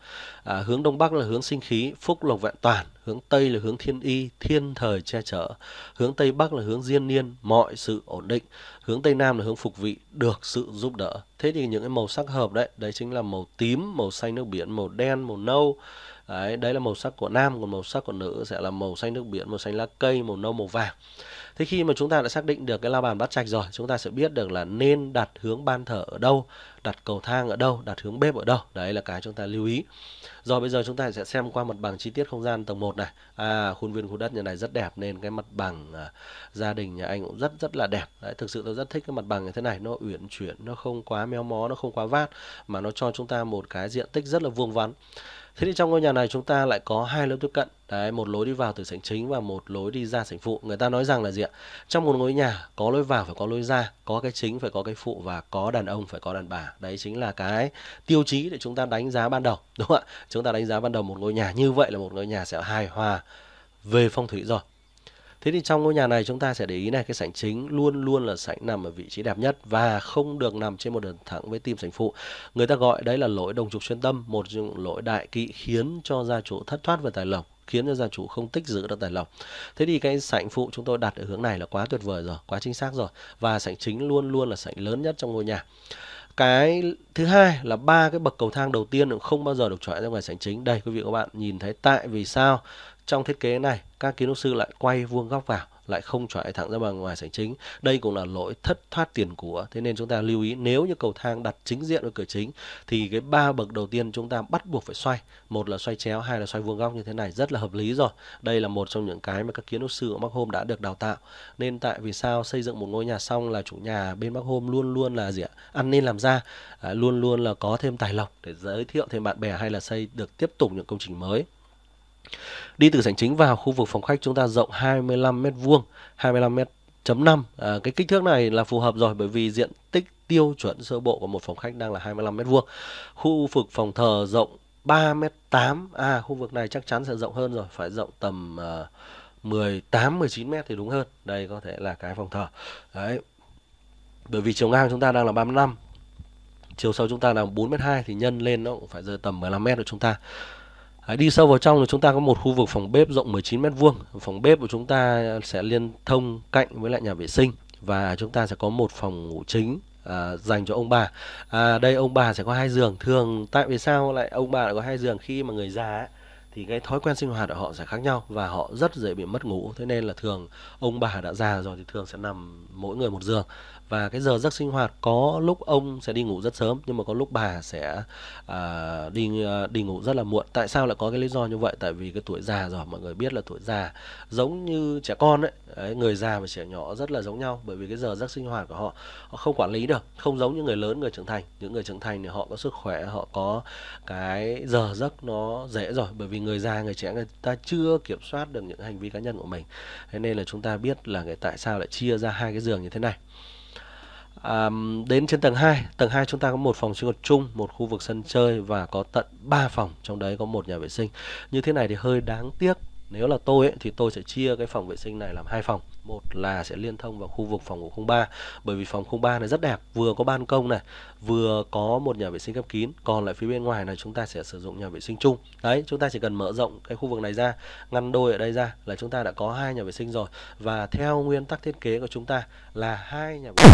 À, hướng đông bắc là hướng sinh khí, phúc lộc vẹn toàn, hướng tây là hướng thiên y, thiên thời che chở, hướng tây bắc là hướng diên niên, mọi sự ổn định, hướng tây nam là hướng phục vị, được sự giúp đỡ. Thế thì những cái màu sắc hợp đấy, đấy chính là màu tím, màu xanh nước biển, màu đen, màu nâu. Đấy, đấy là màu sắc của nam, còn màu sắc của nữ sẽ là màu xanh nước biển, màu xanh lá cây, màu nâu, màu vàng thế khi mà chúng ta đã xác định được cái la bàn bát trạch rồi chúng ta sẽ biết được là nên đặt hướng ban thờ ở đâu đặt cầu thang ở đâu đặt hướng bếp ở đâu đấy là cái chúng ta lưu ý rồi bây giờ chúng ta sẽ xem qua mặt bằng chi tiết không gian tầng 1 này à khuôn viên khu đất như này rất đẹp nên cái mặt bằng à, gia đình nhà anh cũng rất rất là đẹp đấy thực sự tôi rất thích cái mặt bằng như thế này nó uyển chuyển nó không quá méo mó nó không quá vát mà nó cho chúng ta một cái diện tích rất là vuông vắn Thế thì trong ngôi nhà này chúng ta lại có hai lối tiếp cận. Đấy, một lối đi vào từ sảnh chính và một lối đi ra sảnh phụ. Người ta nói rằng là gì ạ? Trong một ngôi nhà có lối vào phải có lối ra, có cái chính phải có cái phụ và có đàn ông phải có đàn bà. Đấy chính là cái tiêu chí để chúng ta đánh giá ban đầu, đúng không ạ? Chúng ta đánh giá ban đầu một ngôi nhà như vậy là một ngôi nhà sẽ hài hòa về phong thủy rồi. Thế thì trong ngôi nhà này chúng ta sẽ để ý này, cái sảnh chính luôn luôn là sảnh nằm ở vị trí đẹp nhất và không được nằm trên một đường thẳng với tim sảnh phụ. Người ta gọi đấy là lỗi đồng trục xuyên tâm, một trong lỗi đại kỵ khiến cho gia chủ thất thoát về tài lộc khiến cho gia chủ không tích giữ được tài lộc. Thế thì cái sảnh phụ chúng tôi đặt ở hướng này là quá tuyệt vời rồi, quá chính xác rồi và sảnh chính luôn luôn là sảnh lớn nhất trong ngôi nhà cái thứ hai là ba cái bậc cầu thang đầu tiên không bao giờ được chọi ra ngoài sảnh chính đây quý vị các bạn nhìn thấy tại vì sao trong thiết kế này các kiến trúc sư lại quay vuông góc vào lại không chọi thẳng ra bằng ngoài sảnh chính đây cũng là lỗi thất thoát tiền của thế nên chúng ta lưu ý nếu như cầu thang đặt chính diện với cửa chính thì cái ba bậc đầu tiên chúng ta bắt buộc phải xoay một là xoay chéo hai là xoay vuông góc như thế này rất là hợp lý rồi đây là một trong những cái mà các kiến trúc sư ở Bắc Hôm đã được đào tạo nên tại vì sao xây dựng một ngôi nhà xong là chủ nhà bên Bắc Hôm luôn luôn là gì ạ ăn nên làm ra à, luôn luôn là có thêm tài lộc để giới thiệu thêm bạn bè hay là xây được tiếp tục những công trình mới Đi từ sảnh chính vào khu vực phòng khách chúng ta rộng 25 m2, 25 m chấm 5. À, cái kích thước này là phù hợp rồi bởi vì diện tích tiêu chuẩn sơ bộ của một phòng khách đang là 25 m vuông. Khu vực phòng thờ rộng 3m8. À khu vực này chắc chắn sẽ rộng hơn rồi, phải rộng tầm uh, 18 19 m thì đúng hơn. Đây có thể là cái phòng thờ. Đấy. Bởi vì chiều ngang chúng ta đang là 35, chiều sâu chúng ta là 4m2 thì nhân lên nó cũng phải rơi tầm 15m của chúng ta. Đấy, đi sâu vào trong thì chúng ta có một khu vực phòng bếp rộng 19 mét vuông. Phòng bếp của chúng ta sẽ liên thông cạnh với lại nhà vệ sinh và chúng ta sẽ có một phòng ngủ chính à, dành cho ông bà. À, đây ông bà sẽ có hai giường. Thường tại vì sao lại ông bà lại có hai giường khi mà người già ấy, thì cái thói quen sinh hoạt của họ sẽ khác nhau và họ rất dễ bị mất ngủ thế nên là thường ông bà đã già rồi thì thường sẽ nằm mỗi người một giường và cái giờ giấc sinh hoạt có lúc ông sẽ đi ngủ rất sớm nhưng mà có lúc bà sẽ à, đi à, đi ngủ rất là muộn tại sao lại có cái lý do như vậy tại vì cái tuổi già rồi mọi người biết là tuổi già giống như trẻ con ấy, ấy người già và trẻ nhỏ rất là giống nhau bởi vì cái giờ giấc sinh hoạt của họ họ không quản lý được không giống như người lớn người trưởng thành những người trưởng thành thì họ có sức khỏe họ có cái giờ giấc nó dễ rồi bởi vì người già người trẻ người ta chưa kiểm soát được những hành vi cá nhân của mình thế nên là chúng ta biết là cái tại sao lại chia ra hai cái giường như thế này À, đến trên tầng 2, tầng 2 chúng ta có một phòng sinh hoạt chung, một khu vực sân chơi và có tận 3 phòng, trong đấy có một nhà vệ sinh. Như thế này thì hơi đáng tiếc. Nếu là tôi ấy, thì tôi sẽ chia cái phòng vệ sinh này làm hai phòng. Một là sẽ liên thông vào khu vực phòng ngủ 03 bởi vì phòng 03 này rất đẹp, vừa có ban công này, vừa có một nhà vệ sinh khép kín, còn lại phía bên ngoài này chúng ta sẽ sử dụng nhà vệ sinh chung. Đấy, chúng ta chỉ cần mở rộng cái khu vực này ra, ngăn đôi ở đây ra là chúng ta đã có hai nhà vệ sinh rồi và theo nguyên tắc thiết kế của chúng ta là hai nhà vệ sinh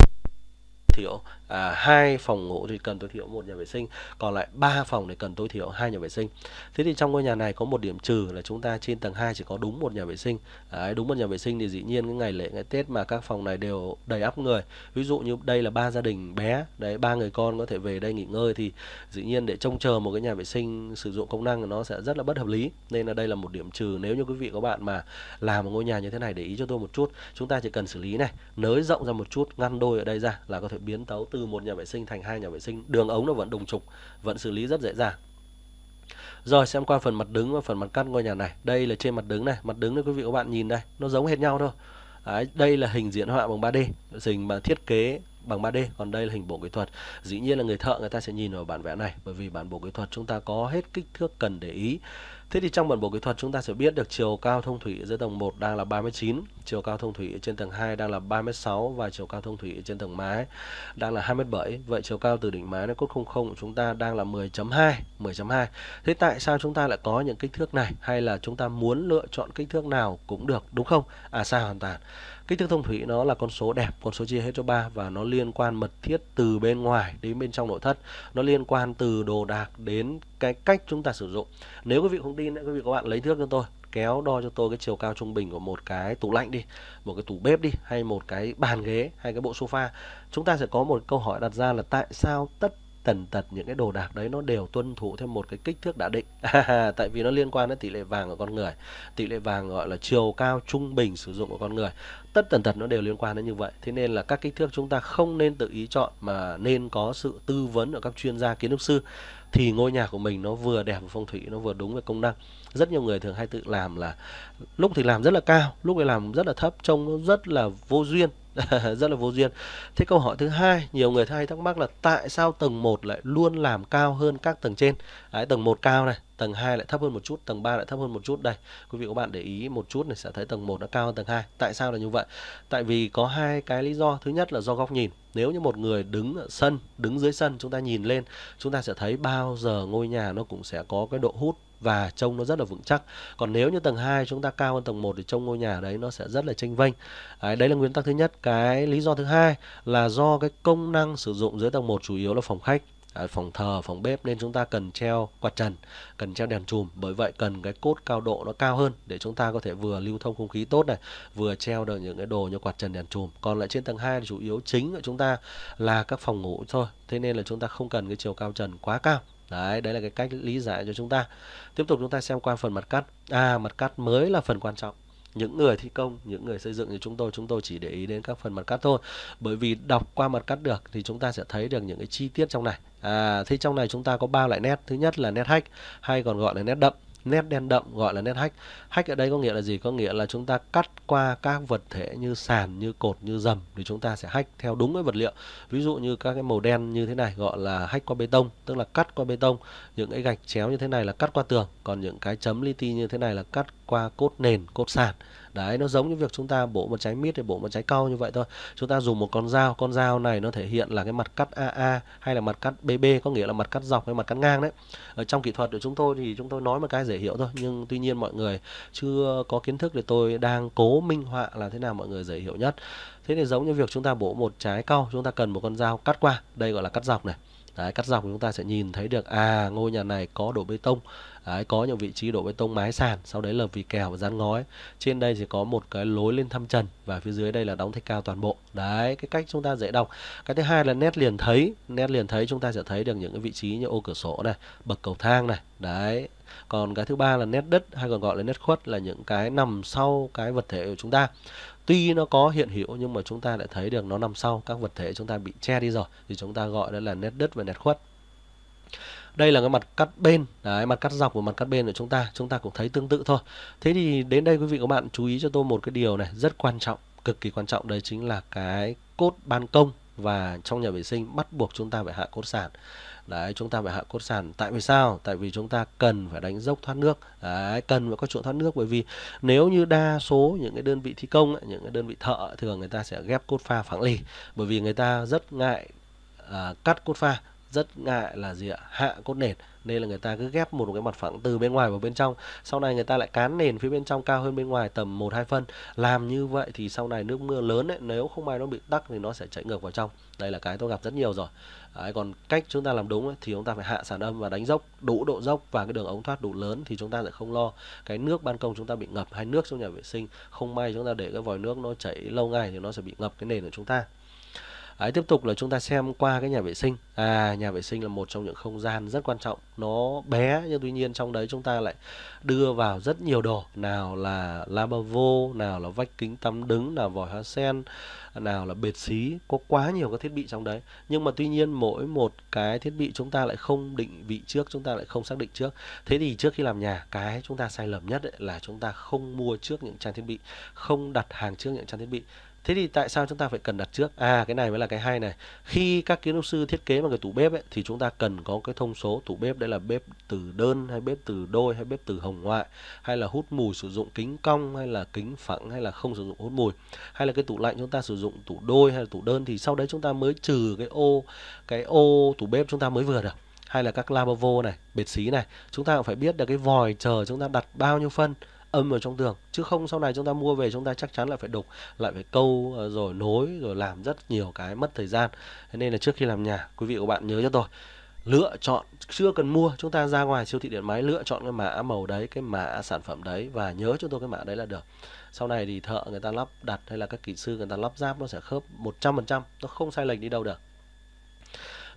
哟。à, hai phòng ngủ thì cần tối thiểu một nhà vệ sinh còn lại ba phòng thì cần tối thiểu hai nhà vệ sinh thế thì trong ngôi nhà này có một điểm trừ là chúng ta trên tầng 2 chỉ có đúng một nhà vệ sinh à, đúng một nhà vệ sinh thì dĩ nhiên cái ngày lễ ngày tết mà các phòng này đều đầy ắp người ví dụ như đây là ba gia đình bé đấy ba người con có thể về đây nghỉ ngơi thì dĩ nhiên để trông chờ một cái nhà vệ sinh sử dụng công năng nó sẽ rất là bất hợp lý nên là đây là một điểm trừ nếu như quý vị các bạn mà làm một ngôi nhà như thế này để ý cho tôi một chút chúng ta chỉ cần xử lý này nới rộng ra một chút ngăn đôi ở đây ra là có thể biến tấu từ từ một nhà vệ sinh thành hai nhà vệ sinh đường ống nó vẫn đồng trục vẫn xử lý rất dễ dàng rồi xem qua phần mặt đứng và phần mặt cắt ngôi nhà này đây là trên mặt đứng này mặt đứng này quý vị các bạn nhìn đây nó giống hết nhau thôi Đấy, đây là hình diễn họa bằng 3D hình mà thiết kế bằng 3D còn đây là hình bộ kỹ thuật dĩ nhiên là người thợ người ta sẽ nhìn vào bản vẽ này bởi vì bản bộ kỹ thuật chúng ta có hết kích thước cần để ý Thế thì trong bản bộ kỹ thuật chúng ta sẽ biết được chiều cao thông thủy dưới tầng 1 đang là 39, chiều cao thông thủy trên tầng 2 đang là 36 và chiều cao thông thủy trên tầng mái đang là 27. Vậy chiều cao từ đỉnh mái đến cốt 00 của chúng ta đang là 10.2, 10.2. Thế tại sao chúng ta lại có những kích thước này hay là chúng ta muốn lựa chọn kích thước nào cũng được đúng không? À sai hoàn toàn kích thước thông thủy nó là con số đẹp con số chia hết cho ba và nó liên quan mật thiết từ bên ngoài đến bên trong nội thất nó liên quan từ đồ đạc đến cái cách chúng ta sử dụng nếu quý vị không tin quý vị các bạn lấy thước cho tôi kéo đo cho tôi cái chiều cao trung bình của một cái tủ lạnh đi một cái tủ bếp đi hay một cái bàn ghế hay cái bộ sofa chúng ta sẽ có một câu hỏi đặt ra là tại sao tất tần tật những cái đồ đạc đấy nó đều tuân thủ theo một cái kích thước đã định tại vì nó liên quan đến tỷ lệ vàng của con người tỷ lệ vàng gọi là chiều cao trung bình sử dụng của con người tất tần tật nó đều liên quan đến như vậy thế nên là các kích thước chúng ta không nên tự ý chọn mà nên có sự tư vấn ở các chuyên gia kiến trúc sư thì ngôi nhà của mình nó vừa đẹp về phong thủy nó vừa đúng về công năng rất nhiều người thường hay tự làm là lúc thì làm rất là cao lúc thì làm rất là thấp trông nó rất là vô duyên rất là vô duyên thế câu hỏi thứ hai nhiều người hay thắc mắc là tại sao tầng 1 lại luôn làm cao hơn các tầng trên Đấy, tầng 1 cao này tầng 2 lại thấp hơn một chút, tầng 3 lại thấp hơn một chút đây. Quý vị các bạn để ý một chút này sẽ thấy tầng 1 nó cao hơn tầng 2. Tại sao là như vậy? Tại vì có hai cái lý do. Thứ nhất là do góc nhìn. Nếu như một người đứng ở sân, đứng dưới sân chúng ta nhìn lên, chúng ta sẽ thấy bao giờ ngôi nhà nó cũng sẽ có cái độ hút và trông nó rất là vững chắc. Còn nếu như tầng 2 chúng ta cao hơn tầng 1 thì trông ngôi nhà đấy nó sẽ rất là chênh vênh. Đấy, đấy là nguyên tắc thứ nhất. Cái lý do thứ hai là do cái công năng sử dụng dưới tầng 1 chủ yếu là phòng khách À, phòng thờ phòng bếp nên chúng ta cần treo quạt trần cần treo đèn chùm bởi vậy cần cái cốt cao độ nó cao hơn để chúng ta có thể vừa lưu thông không khí tốt này vừa treo được những cái đồ như quạt trần đèn chùm còn lại trên tầng 2 chủ yếu chính của chúng ta là các phòng ngủ thôi thế nên là chúng ta không cần cái chiều cao trần quá cao Đấy, đấy là cái cách lý giải cho chúng ta. Tiếp tục chúng ta xem qua phần mặt cắt. À, mặt cắt mới là phần quan trọng những người thi công những người xây dựng như chúng tôi chúng tôi chỉ để ý đến các phần mặt cắt thôi bởi vì đọc qua mặt cắt được thì chúng ta sẽ thấy được những cái chi tiết trong này à thì trong này chúng ta có ba loại nét thứ nhất là nét hách hay còn gọi là nét đậm nét đen đậm gọi là nét hách, hách ở đây có nghĩa là gì có nghĩa là chúng ta cắt qua các vật thể như sàn như cột như dầm thì chúng ta sẽ hách theo đúng cái vật liệu ví dụ như các cái màu đen như thế này gọi là hách qua bê tông tức là cắt qua bê tông những cái gạch chéo như thế này là cắt qua tường còn những cái chấm li ti như thế này là cắt qua cốt nền cốt sàn đấy nó giống như việc chúng ta bổ một trái mít hay bổ một trái cau như vậy thôi chúng ta dùng một con dao con dao này nó thể hiện là cái mặt cắt AA hay là mặt cắt BB có nghĩa là mặt cắt dọc hay mặt cắt ngang đấy ở trong kỹ thuật của chúng tôi thì chúng tôi nói một cái dễ hiểu thôi nhưng tuy nhiên mọi người chưa có kiến thức thì tôi đang cố minh họa là thế nào mọi người dễ hiểu nhất thế thì giống như việc chúng ta bổ một trái cau chúng ta cần một con dao cắt qua đây gọi là cắt dọc này Đấy, cắt dọc chúng ta sẽ nhìn thấy được à ngôi nhà này có đổ bê tông đấy, có những vị trí đổ bê tông mái sàn sau đấy là vì kèo và dán ngói trên đây thì có một cái lối lên thăm trần và phía dưới đây là đóng thạch cao toàn bộ đấy cái cách chúng ta dễ đọc cái thứ hai là nét liền thấy nét liền thấy chúng ta sẽ thấy được những cái vị trí như ô cửa sổ này bậc cầu thang này đấy còn cái thứ ba là nét đất hay còn gọi là nét khuất là những cái nằm sau cái vật thể của chúng ta tuy nó có hiện hữu nhưng mà chúng ta lại thấy được nó nằm sau các vật thể chúng ta bị che đi rồi thì chúng ta gọi đó là nét đất và nét khuất đây là cái mặt cắt bên đấy, mặt cắt dọc và mặt cắt bên của chúng ta chúng ta cũng thấy tương tự thôi thế thì đến đây quý vị các bạn chú ý cho tôi một cái điều này rất quan trọng cực kỳ quan trọng đấy chính là cái cốt ban công và trong nhà vệ sinh bắt buộc chúng ta phải hạ cốt sàn đấy chúng ta phải hạ cốt sàn tại vì sao tại vì chúng ta cần phải đánh dốc thoát nước đấy, cần phải có chỗ thoát nước bởi vì nếu như đa số những cái đơn vị thi công những cái đơn vị thợ thường người ta sẽ ghép cốt pha phẳng lì bởi vì người ta rất ngại à, cắt cốt pha rất ngại là gì ạ hạ cốt nền nên là người ta cứ ghép một cái mặt phẳng từ bên ngoài vào bên trong sau này người ta lại cán nền phía bên trong cao hơn bên ngoài tầm 1 2 phân làm như vậy thì sau này nước mưa lớn ấy, nếu không may nó bị tắc thì nó sẽ chảy ngược vào trong đây là cái tôi gặp rất nhiều rồi Đấy, còn cách chúng ta làm đúng ấy, thì chúng ta phải hạ sản âm và đánh dốc đủ độ dốc và cái đường ống thoát đủ lớn thì chúng ta sẽ không lo cái nước ban công chúng ta bị ngập hay nước trong nhà vệ sinh không may chúng ta để cái vòi nước nó chảy lâu ngày thì nó sẽ bị ngập cái nền của chúng ta Đấy, tiếp tục là chúng ta xem qua cái nhà vệ sinh. À, nhà vệ sinh là một trong những không gian rất quan trọng. Nó bé nhưng tuy nhiên trong đấy chúng ta lại đưa vào rất nhiều đồ. Nào là lavabo, nào là vách kính tắm đứng, nào vòi hoa sen, nào là bệt xí. Có quá nhiều các thiết bị trong đấy. Nhưng mà tuy nhiên mỗi một cái thiết bị chúng ta lại không định vị trước, chúng ta lại không xác định trước. Thế thì trước khi làm nhà, cái chúng ta sai lầm nhất ấy là chúng ta không mua trước những trang thiết bị, không đặt hàng trước những trang thiết bị thế thì tại sao chúng ta phải cần đặt trước à cái này mới là cái hay này khi các kiến trúc sư thiết kế một cái tủ bếp ấy, thì chúng ta cần có cái thông số tủ bếp đấy là bếp từ đơn hay bếp từ đôi hay bếp từ hồng ngoại hay là hút mùi sử dụng kính cong hay là kính phẳng hay là không sử dụng hút mùi hay là cái tủ lạnh chúng ta sử dụng tủ đôi hay là tủ đơn thì sau đấy chúng ta mới trừ cái ô cái ô tủ bếp chúng ta mới vừa được hay là các lavabo này bệt xí này chúng ta cũng phải biết được cái vòi chờ chúng ta đặt bao nhiêu phân âm vào trong tường chứ không sau này chúng ta mua về chúng ta chắc chắn là phải đục lại phải câu ờ, rồi nối rồi làm rất nhiều cái mất thời gian thế nên là trước khi làm nhà quý vị và các bạn nhớ cho tôi lựa chọn chưa cần mua chúng ta ra ngoài siêu thị điện máy lựa chọn cái mã màu đấy cái mã sản phẩm đấy và nhớ cho tôi cái mã đấy là được sau này thì thợ người ta lắp đặt hay là các kỹ sư người ta lắp ráp nó sẽ khớp 100% nó không sai lệch đi đâu được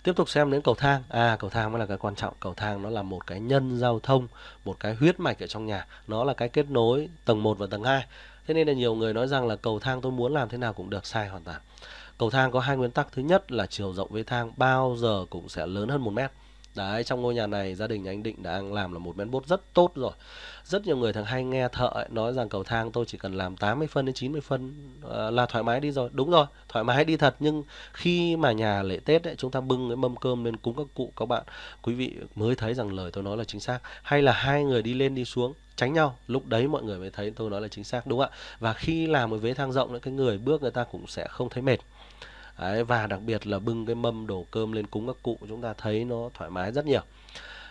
tiếp tục xem đến cầu thang à cầu thang mới là cái quan trọng cầu thang nó là một cái nhân giao thông một cái huyết mạch ở trong nhà nó là cái kết nối tầng 1 và tầng 2 thế nên là nhiều người nói rằng là cầu thang tôi muốn làm thế nào cũng được sai hoàn toàn cầu thang có hai nguyên tắc thứ nhất là chiều rộng với thang bao giờ cũng sẽ lớn hơn một mét Đấy, trong ngôi nhà này gia đình nhà anh Định đang làm là một mét bốt rất tốt rồi. Rất nhiều người thằng hay nghe thợ ấy, nói rằng cầu thang tôi chỉ cần làm 80 phân đến 90 phân ờ, là thoải mái đi rồi. Đúng rồi, thoải mái đi thật nhưng khi mà nhà lễ Tết ấy, chúng ta bưng cái mâm cơm lên cúng các cụ các bạn, quý vị mới thấy rằng lời tôi nói là chính xác. Hay là hai người đi lên đi xuống tránh nhau lúc đấy mọi người mới thấy tôi nói là chính xác đúng ạ và khi làm một vế thang rộng nữa cái người bước người ta cũng sẽ không thấy mệt Đấy, và đặc biệt là bưng cái mâm đổ cơm lên cúng các cụ chúng ta thấy nó thoải mái rất nhiều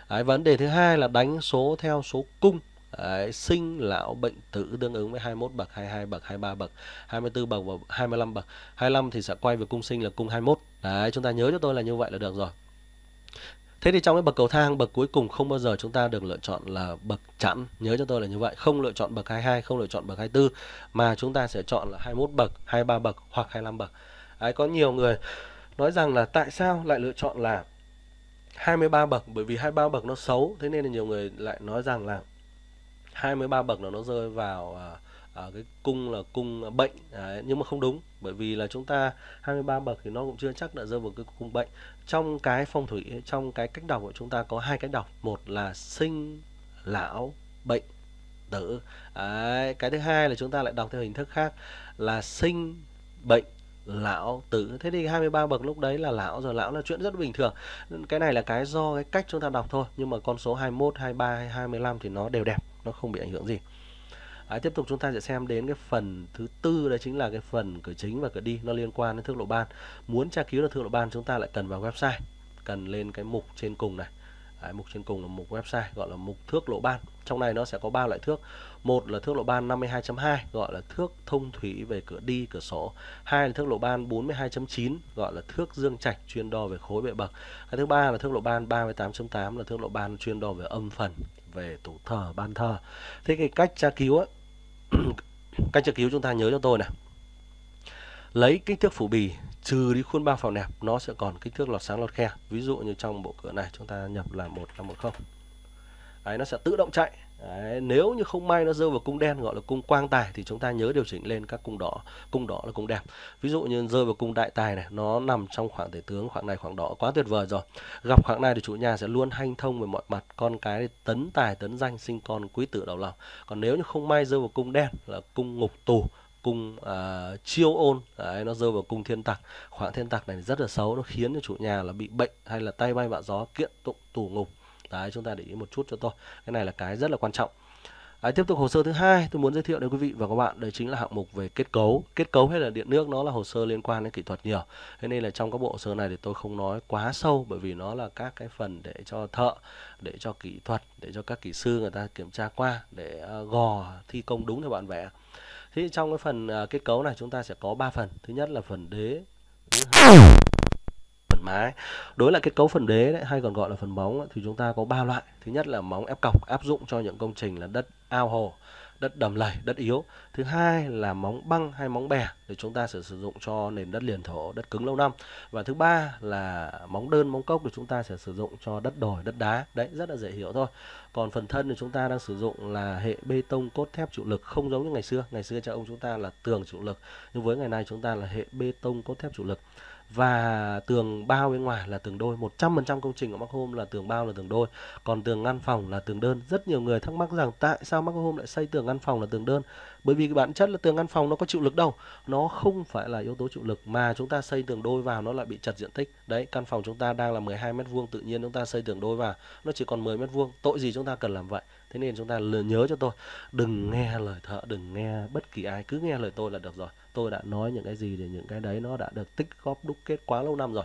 Đấy, vấn đề thứ hai là đánh số theo số cung Đấy, sinh lão bệnh tử tương ứng với 21 bậc, 22 bậc, 23 bậc, 24 bậc và 25 bậc. 25 thì sẽ quay về cung sinh là cung 21. Đấy, chúng ta nhớ cho tôi là như vậy là được rồi. Thế thì trong cái bậc cầu thang, bậc cuối cùng không bao giờ chúng ta được lựa chọn là bậc chẵn. Nhớ cho tôi là như vậy, không lựa chọn bậc 22, không lựa chọn bậc 24 mà chúng ta sẽ chọn là 21 bậc, 23 bậc hoặc 25 bậc. Đấy, có nhiều người nói rằng là tại sao lại lựa chọn là 23 bậc bởi vì 23 bậc nó xấu thế nên là nhiều người lại nói rằng là 23 bậc là nó rơi vào à, à, cái cung là cung bệnh đấy, nhưng mà không đúng bởi vì là chúng ta 23 bậc thì nó cũng chưa chắc đã rơi vào cái cung bệnh trong cái phong thủy trong cái cách đọc của chúng ta có hai cách đọc một là sinh lão bệnh tử đấy, cái thứ hai là chúng ta lại đọc theo hình thức khác là sinh bệnh lão tử thế thì 23 bậc lúc đấy là lão rồi lão là chuyện rất bình thường cái này là cái do cái cách chúng ta đọc thôi nhưng mà con số 21 23 hay 25 thì nó đều đẹp nó không bị ảnh hưởng gì à, tiếp tục chúng ta sẽ xem đến cái phần thứ tư đó chính là cái phần cửa chính và cửa đi nó liên quan đến thước lộ ban muốn tra cứu được thước lộ ban chúng ta lại cần vào website cần lên cái mục trên cùng này Đấy, mục trên cùng là mục website gọi là mục thước lỗ ban trong này nó sẽ có ba loại thước một là thước lỗ ban 52.2 gọi là thước thông thủy về cửa đi cửa sổ hai là thước lỗ ban 42.9 gọi là thước dương trạch chuyên đo về khối bệ bậc cái thứ ba là thước lỗ ban 38.8 là thước lỗ ban chuyên đo về âm phần về tủ thờ ban thờ thế cái cách tra cứu á cách tra cứu chúng ta nhớ cho tôi này lấy kích thước phủ bì trừ đi khuôn bao phòng đẹp nó sẽ còn kích thước lọt sáng lọt khe ví dụ như trong bộ cửa này chúng ta nhập là một một năm không đấy, nó sẽ tự động chạy Đấy, nếu như không may nó rơi vào cung đen gọi là cung quang tài thì chúng ta nhớ điều chỉnh lên các cung đỏ cung đỏ là cung đẹp ví dụ như rơi vào cung đại tài này nó nằm trong khoảng tể tướng khoảng này khoảng đỏ quá tuyệt vời rồi gặp khoảng này thì chủ nhà sẽ luôn hanh thông về mọi mặt con cái tấn tài tấn danh sinh con quý tử đầu lòng còn nếu như không may rơi vào cung đen là cung ngục tù cung uh, chiêu ôn đấy, nó rơi vào cung thiên tặc khoảng thiên tặc này rất là xấu nó khiến cho chủ nhà là bị bệnh hay là tay bay vạ gió kiện tụng tù ngục đấy chúng ta để ý một chút cho tôi cái này là cái rất là quan trọng Đấy, tiếp tục hồ sơ thứ hai tôi muốn giới thiệu đến quý vị và các bạn đấy chính là hạng mục về kết cấu kết cấu hay là điện nước nó là hồ sơ liên quan đến kỹ thuật nhiều thế nên là trong các bộ hồ sơ này thì tôi không nói quá sâu bởi vì nó là các cái phần để cho thợ để cho kỹ thuật để cho các kỹ sư người ta kiểm tra qua để à, gò thi công đúng theo bản vẽ thì trong cái phần uh, kết cấu này chúng ta sẽ có 3 phần. Thứ nhất là phần đế, thứ hai phần mái. Đối lại kết cấu phần đế đấy, hay còn gọi là phần móng thì chúng ta có ba loại. Thứ nhất là móng ép cọc áp dụng cho những công trình là đất ao hồ đất đầm lầy, đất yếu. Thứ hai là móng băng hay móng bè để chúng ta sẽ sử dụng cho nền đất liền thổ, đất cứng lâu năm. Và thứ ba là móng đơn, móng cốc thì chúng ta sẽ sử dụng cho đất đồi, đất đá. Đấy, rất là dễ hiểu thôi. Còn phần thân thì chúng ta đang sử dụng là hệ bê tông cốt thép chịu lực không giống như ngày xưa. Ngày xưa cha ông chúng ta là tường chịu lực, nhưng với ngày nay chúng ta là hệ bê tông cốt thép chịu lực và tường bao bên ngoài là tường đôi 100% công trình của Mark Home là tường bao là tường đôi còn tường ngăn phòng là tường đơn rất nhiều người thắc mắc rằng tại sao Mark Home lại xây tường ngăn phòng là tường đơn bởi vì cái bản chất là tường ngăn phòng nó có chịu lực đâu nó không phải là yếu tố chịu lực mà chúng ta xây tường đôi vào nó lại bị chật diện tích đấy căn phòng chúng ta đang là 12 mét vuông tự nhiên chúng ta xây tường đôi vào nó chỉ còn 10 mét vuông tội gì chúng ta cần làm vậy thế nên chúng ta nhớ cho tôi đừng nghe lời thợ đừng nghe bất kỳ ai cứ nghe lời tôi là được rồi tôi đã nói những cái gì thì những cái đấy nó đã được tích góp đúc kết quá lâu năm rồi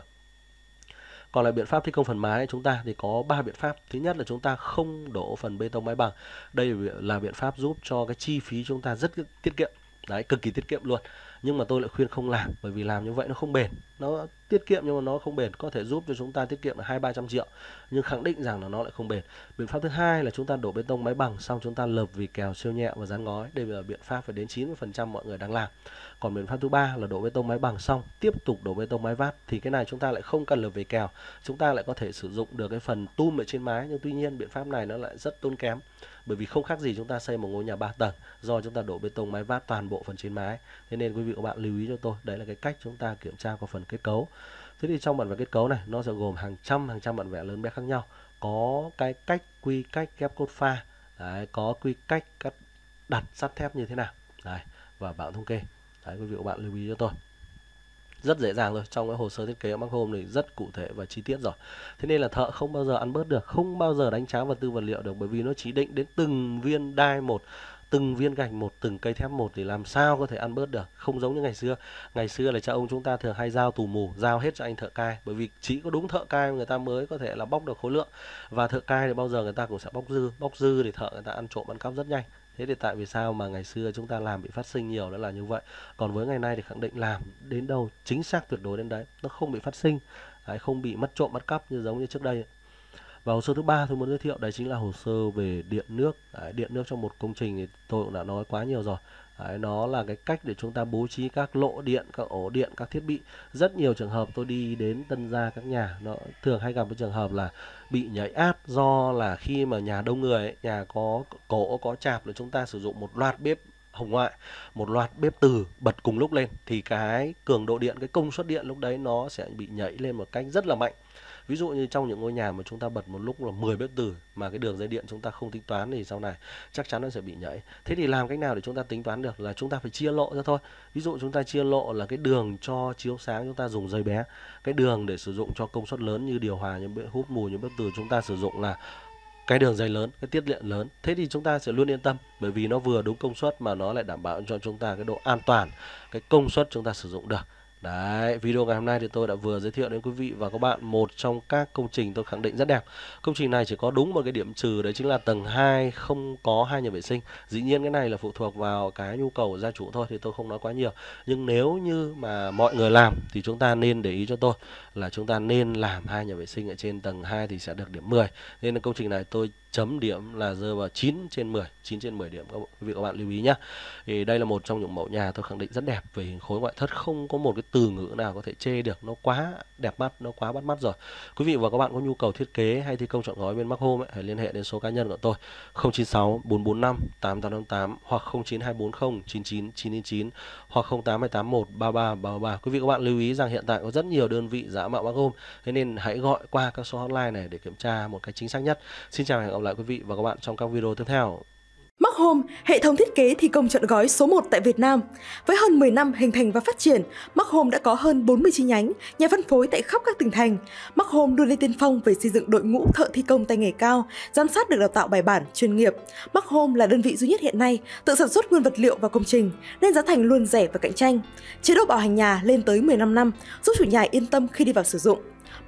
còn là biện pháp thi công phần mái chúng ta thì có ba biện pháp thứ nhất là chúng ta không đổ phần bê tông mái bằng đây là biện pháp giúp cho cái chi phí chúng ta rất tiết kiệm đấy cực kỳ tiết kiệm luôn nhưng mà tôi lại khuyên không làm bởi vì làm như vậy nó không bền nó tiết kiệm nhưng mà nó không bền có thể giúp cho chúng ta tiết kiệm hai ba trăm triệu nhưng khẳng định rằng là nó lại không bền biện pháp thứ hai là chúng ta đổ bê tông máy bằng xong chúng ta lợp vì kèo siêu nhẹ và dán ngói đây là biện pháp phải đến 90% mọi người đang làm còn biện pháp thứ ba là đổ bê tông máy bằng xong tiếp tục đổ bê tông máy vát thì cái này chúng ta lại không cần lợp vì kèo chúng ta lại có thể sử dụng được cái phần tum ở trên mái nhưng tuy nhiên biện pháp này nó lại rất tốn kém bởi vì không khác gì chúng ta xây một ngôi nhà 3 tầng do chúng ta đổ bê tông mái vát toàn bộ phần trên mái thế nên quý vị các bạn lưu ý cho tôi đấy là cái cách chúng ta kiểm tra qua phần kết cấu thế thì trong bản vẽ kết cấu này nó sẽ gồm hàng trăm hàng trăm bản vẽ lớn bé khác nhau có cái cách quy cách ghép cốt pha đấy, có quy cách cắt đặt sắt thép như thế nào đấy, và bảng thống kê đấy quý vị các bạn lưu ý cho tôi rất dễ dàng rồi trong cái hồ sơ thiết kế ở Mark này rất cụ thể và chi tiết rồi thế nên là thợ không bao giờ ăn bớt được không bao giờ đánh tráng vật tư vật liệu được bởi vì nó chỉ định đến từng viên đai một từng viên gạch một từng cây thép một thì làm sao có thể ăn bớt được không giống như ngày xưa ngày xưa là cha ông chúng ta thường hay giao tù mù giao hết cho anh thợ cai bởi vì chỉ có đúng thợ cai người ta mới có thể là bóc được khối lượng và thợ cai thì bao giờ người ta cũng sẽ bóc dư bóc dư thì thợ người ta ăn trộm ăn cắp rất nhanh thế thì tại vì sao mà ngày xưa chúng ta làm bị phát sinh nhiều đó là như vậy còn với ngày nay thì khẳng định làm đến đâu chính xác tuyệt đối đến đấy nó không bị phát sinh đấy, không bị mất trộm mất cắp như giống như trước đây và hồ sơ thứ ba tôi muốn giới thiệu đấy chính là hồ sơ về điện nước đấy, điện nước trong một công trình thì tôi cũng đã nói quá nhiều rồi Đấy, nó là cái cách để chúng ta bố trí các lộ điện, các ổ điện, các thiết bị. Rất nhiều trường hợp tôi đi đến tân gia các nhà, nó thường hay gặp cái trường hợp là bị nhảy áp do là khi mà nhà đông người, ấy, nhà có cổ có chạp là chúng ta sử dụng một loạt bếp hồng ngoại, một loạt bếp từ bật cùng lúc lên thì cái cường độ điện, cái công suất điện lúc đấy nó sẽ bị nhảy lên một cách rất là mạnh ví dụ như trong những ngôi nhà mà chúng ta bật một lúc là 10 bếp từ mà cái đường dây điện chúng ta không tính toán thì sau này chắc chắn nó sẽ bị nhảy thế thì làm cách nào để chúng ta tính toán được là chúng ta phải chia lộ ra thôi ví dụ chúng ta chia lộ là cái đường cho chiếu sáng chúng ta dùng dây bé cái đường để sử dụng cho công suất lớn như điều hòa những bếp hút mùi những bếp từ chúng ta sử dụng là cái đường dây lớn, cái tiết điện lớn. Thế thì chúng ta sẽ luôn yên tâm bởi vì nó vừa đúng công suất mà nó lại đảm bảo cho chúng ta cái độ an toàn, cái công suất chúng ta sử dụng được. Đấy, video ngày hôm nay thì tôi đã vừa giới thiệu đến quý vị và các bạn một trong các công trình tôi khẳng định rất đẹp. Công trình này chỉ có đúng một cái điểm trừ đấy chính là tầng 2 không có hai nhà vệ sinh. Dĩ nhiên cái này là phụ thuộc vào cái nhu cầu của gia chủ thôi thì tôi không nói quá nhiều. Nhưng nếu như mà mọi người làm thì chúng ta nên để ý cho tôi là chúng ta nên làm hai nhà vệ sinh ở trên tầng 2 thì sẽ được điểm 10. Nên công trình này tôi chấm điểm là rơi vào 9 trên 10 9 trên 10 điểm các vị các bạn lưu ý nhé thì đây là một trong những mẫu nhà tôi khẳng định rất đẹp về hình khối ngoại thất không có một cái từ ngữ nào có thể chê được nó quá đẹp mắt nó quá bắt mắt rồi quý vị và các bạn có nhu cầu thiết kế hay thi công chọn gói bên Mac Home ấy, hãy liên hệ đến số cá nhân của tôi 096 445 8888 hoặc 09240 99 99 hoặc 08281 33 33 quý vị các bạn lưu ý rằng hiện tại có rất nhiều đơn vị giả mạo Mac Home thế nên hãy gọi qua các số hotline này để kiểm tra một cách chính xác nhất xin chào và hẹn gặp lại lại quý vị và các bạn trong các video tiếp theo. Mark Home, hệ thống thiết kế thi công chọn gói số 1 tại Việt Nam. Với hơn 10 năm hình thành và phát triển, Mark Home đã có hơn 40 chi nhánh, nhà phân phối tại khắp các tỉnh thành. Mark Home luôn lên tiên phong về xây dựng đội ngũ thợ thi công tay nghề cao, giám sát được đào tạo bài bản, chuyên nghiệp. Mark Home là đơn vị duy nhất hiện nay tự sản xuất nguyên vật liệu và công trình, nên giá thành luôn rẻ và cạnh tranh. Chế độ bảo hành nhà lên tới 15 năm, giúp chủ nhà yên tâm khi đi vào sử dụng.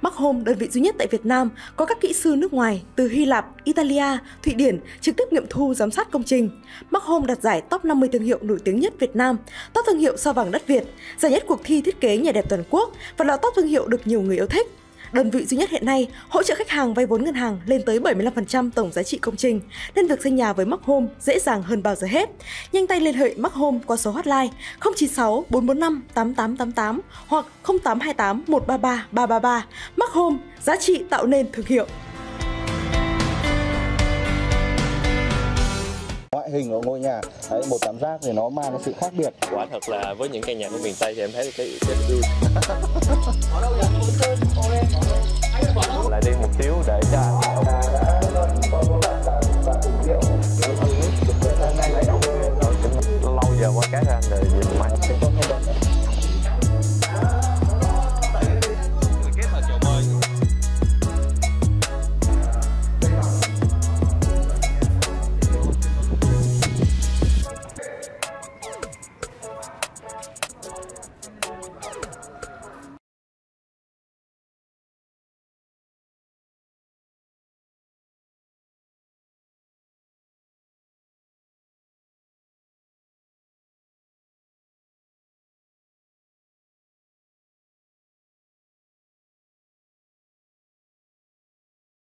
Mark Home, đơn vị duy nhất tại Việt Nam có các kỹ sư nước ngoài từ Hy Lạp, Italia, Thụy Điển trực tiếp nghiệm thu giám sát công trình. Mark Home đạt giải top 50 thương hiệu nổi tiếng nhất Việt Nam, top thương hiệu sao vàng đất Việt, giải nhất cuộc thi thiết kế nhà đẹp toàn quốc và là top thương hiệu được nhiều người yêu thích đơn vị duy nhất hiện nay hỗ trợ khách hàng vay vốn ngân hàng lên tới 75% tổng giá trị công trình, nên việc xây nhà với Mark Home dễ dàng hơn bao giờ hết. Nhanh tay liên hệ Mark Home qua số hotline 096 445 8888 hoặc 0828 133 333. Mark Home, giá trị tạo nên thương hiệu. ngoại hình của ngôi nhà đấy, một cảm giác thì nó mang sự khác biệt quả thật là với những căn nhà của miền tây thì em thấy cái cái ưu lại đi một xíu để cho lâu giờ quá cái ra rồi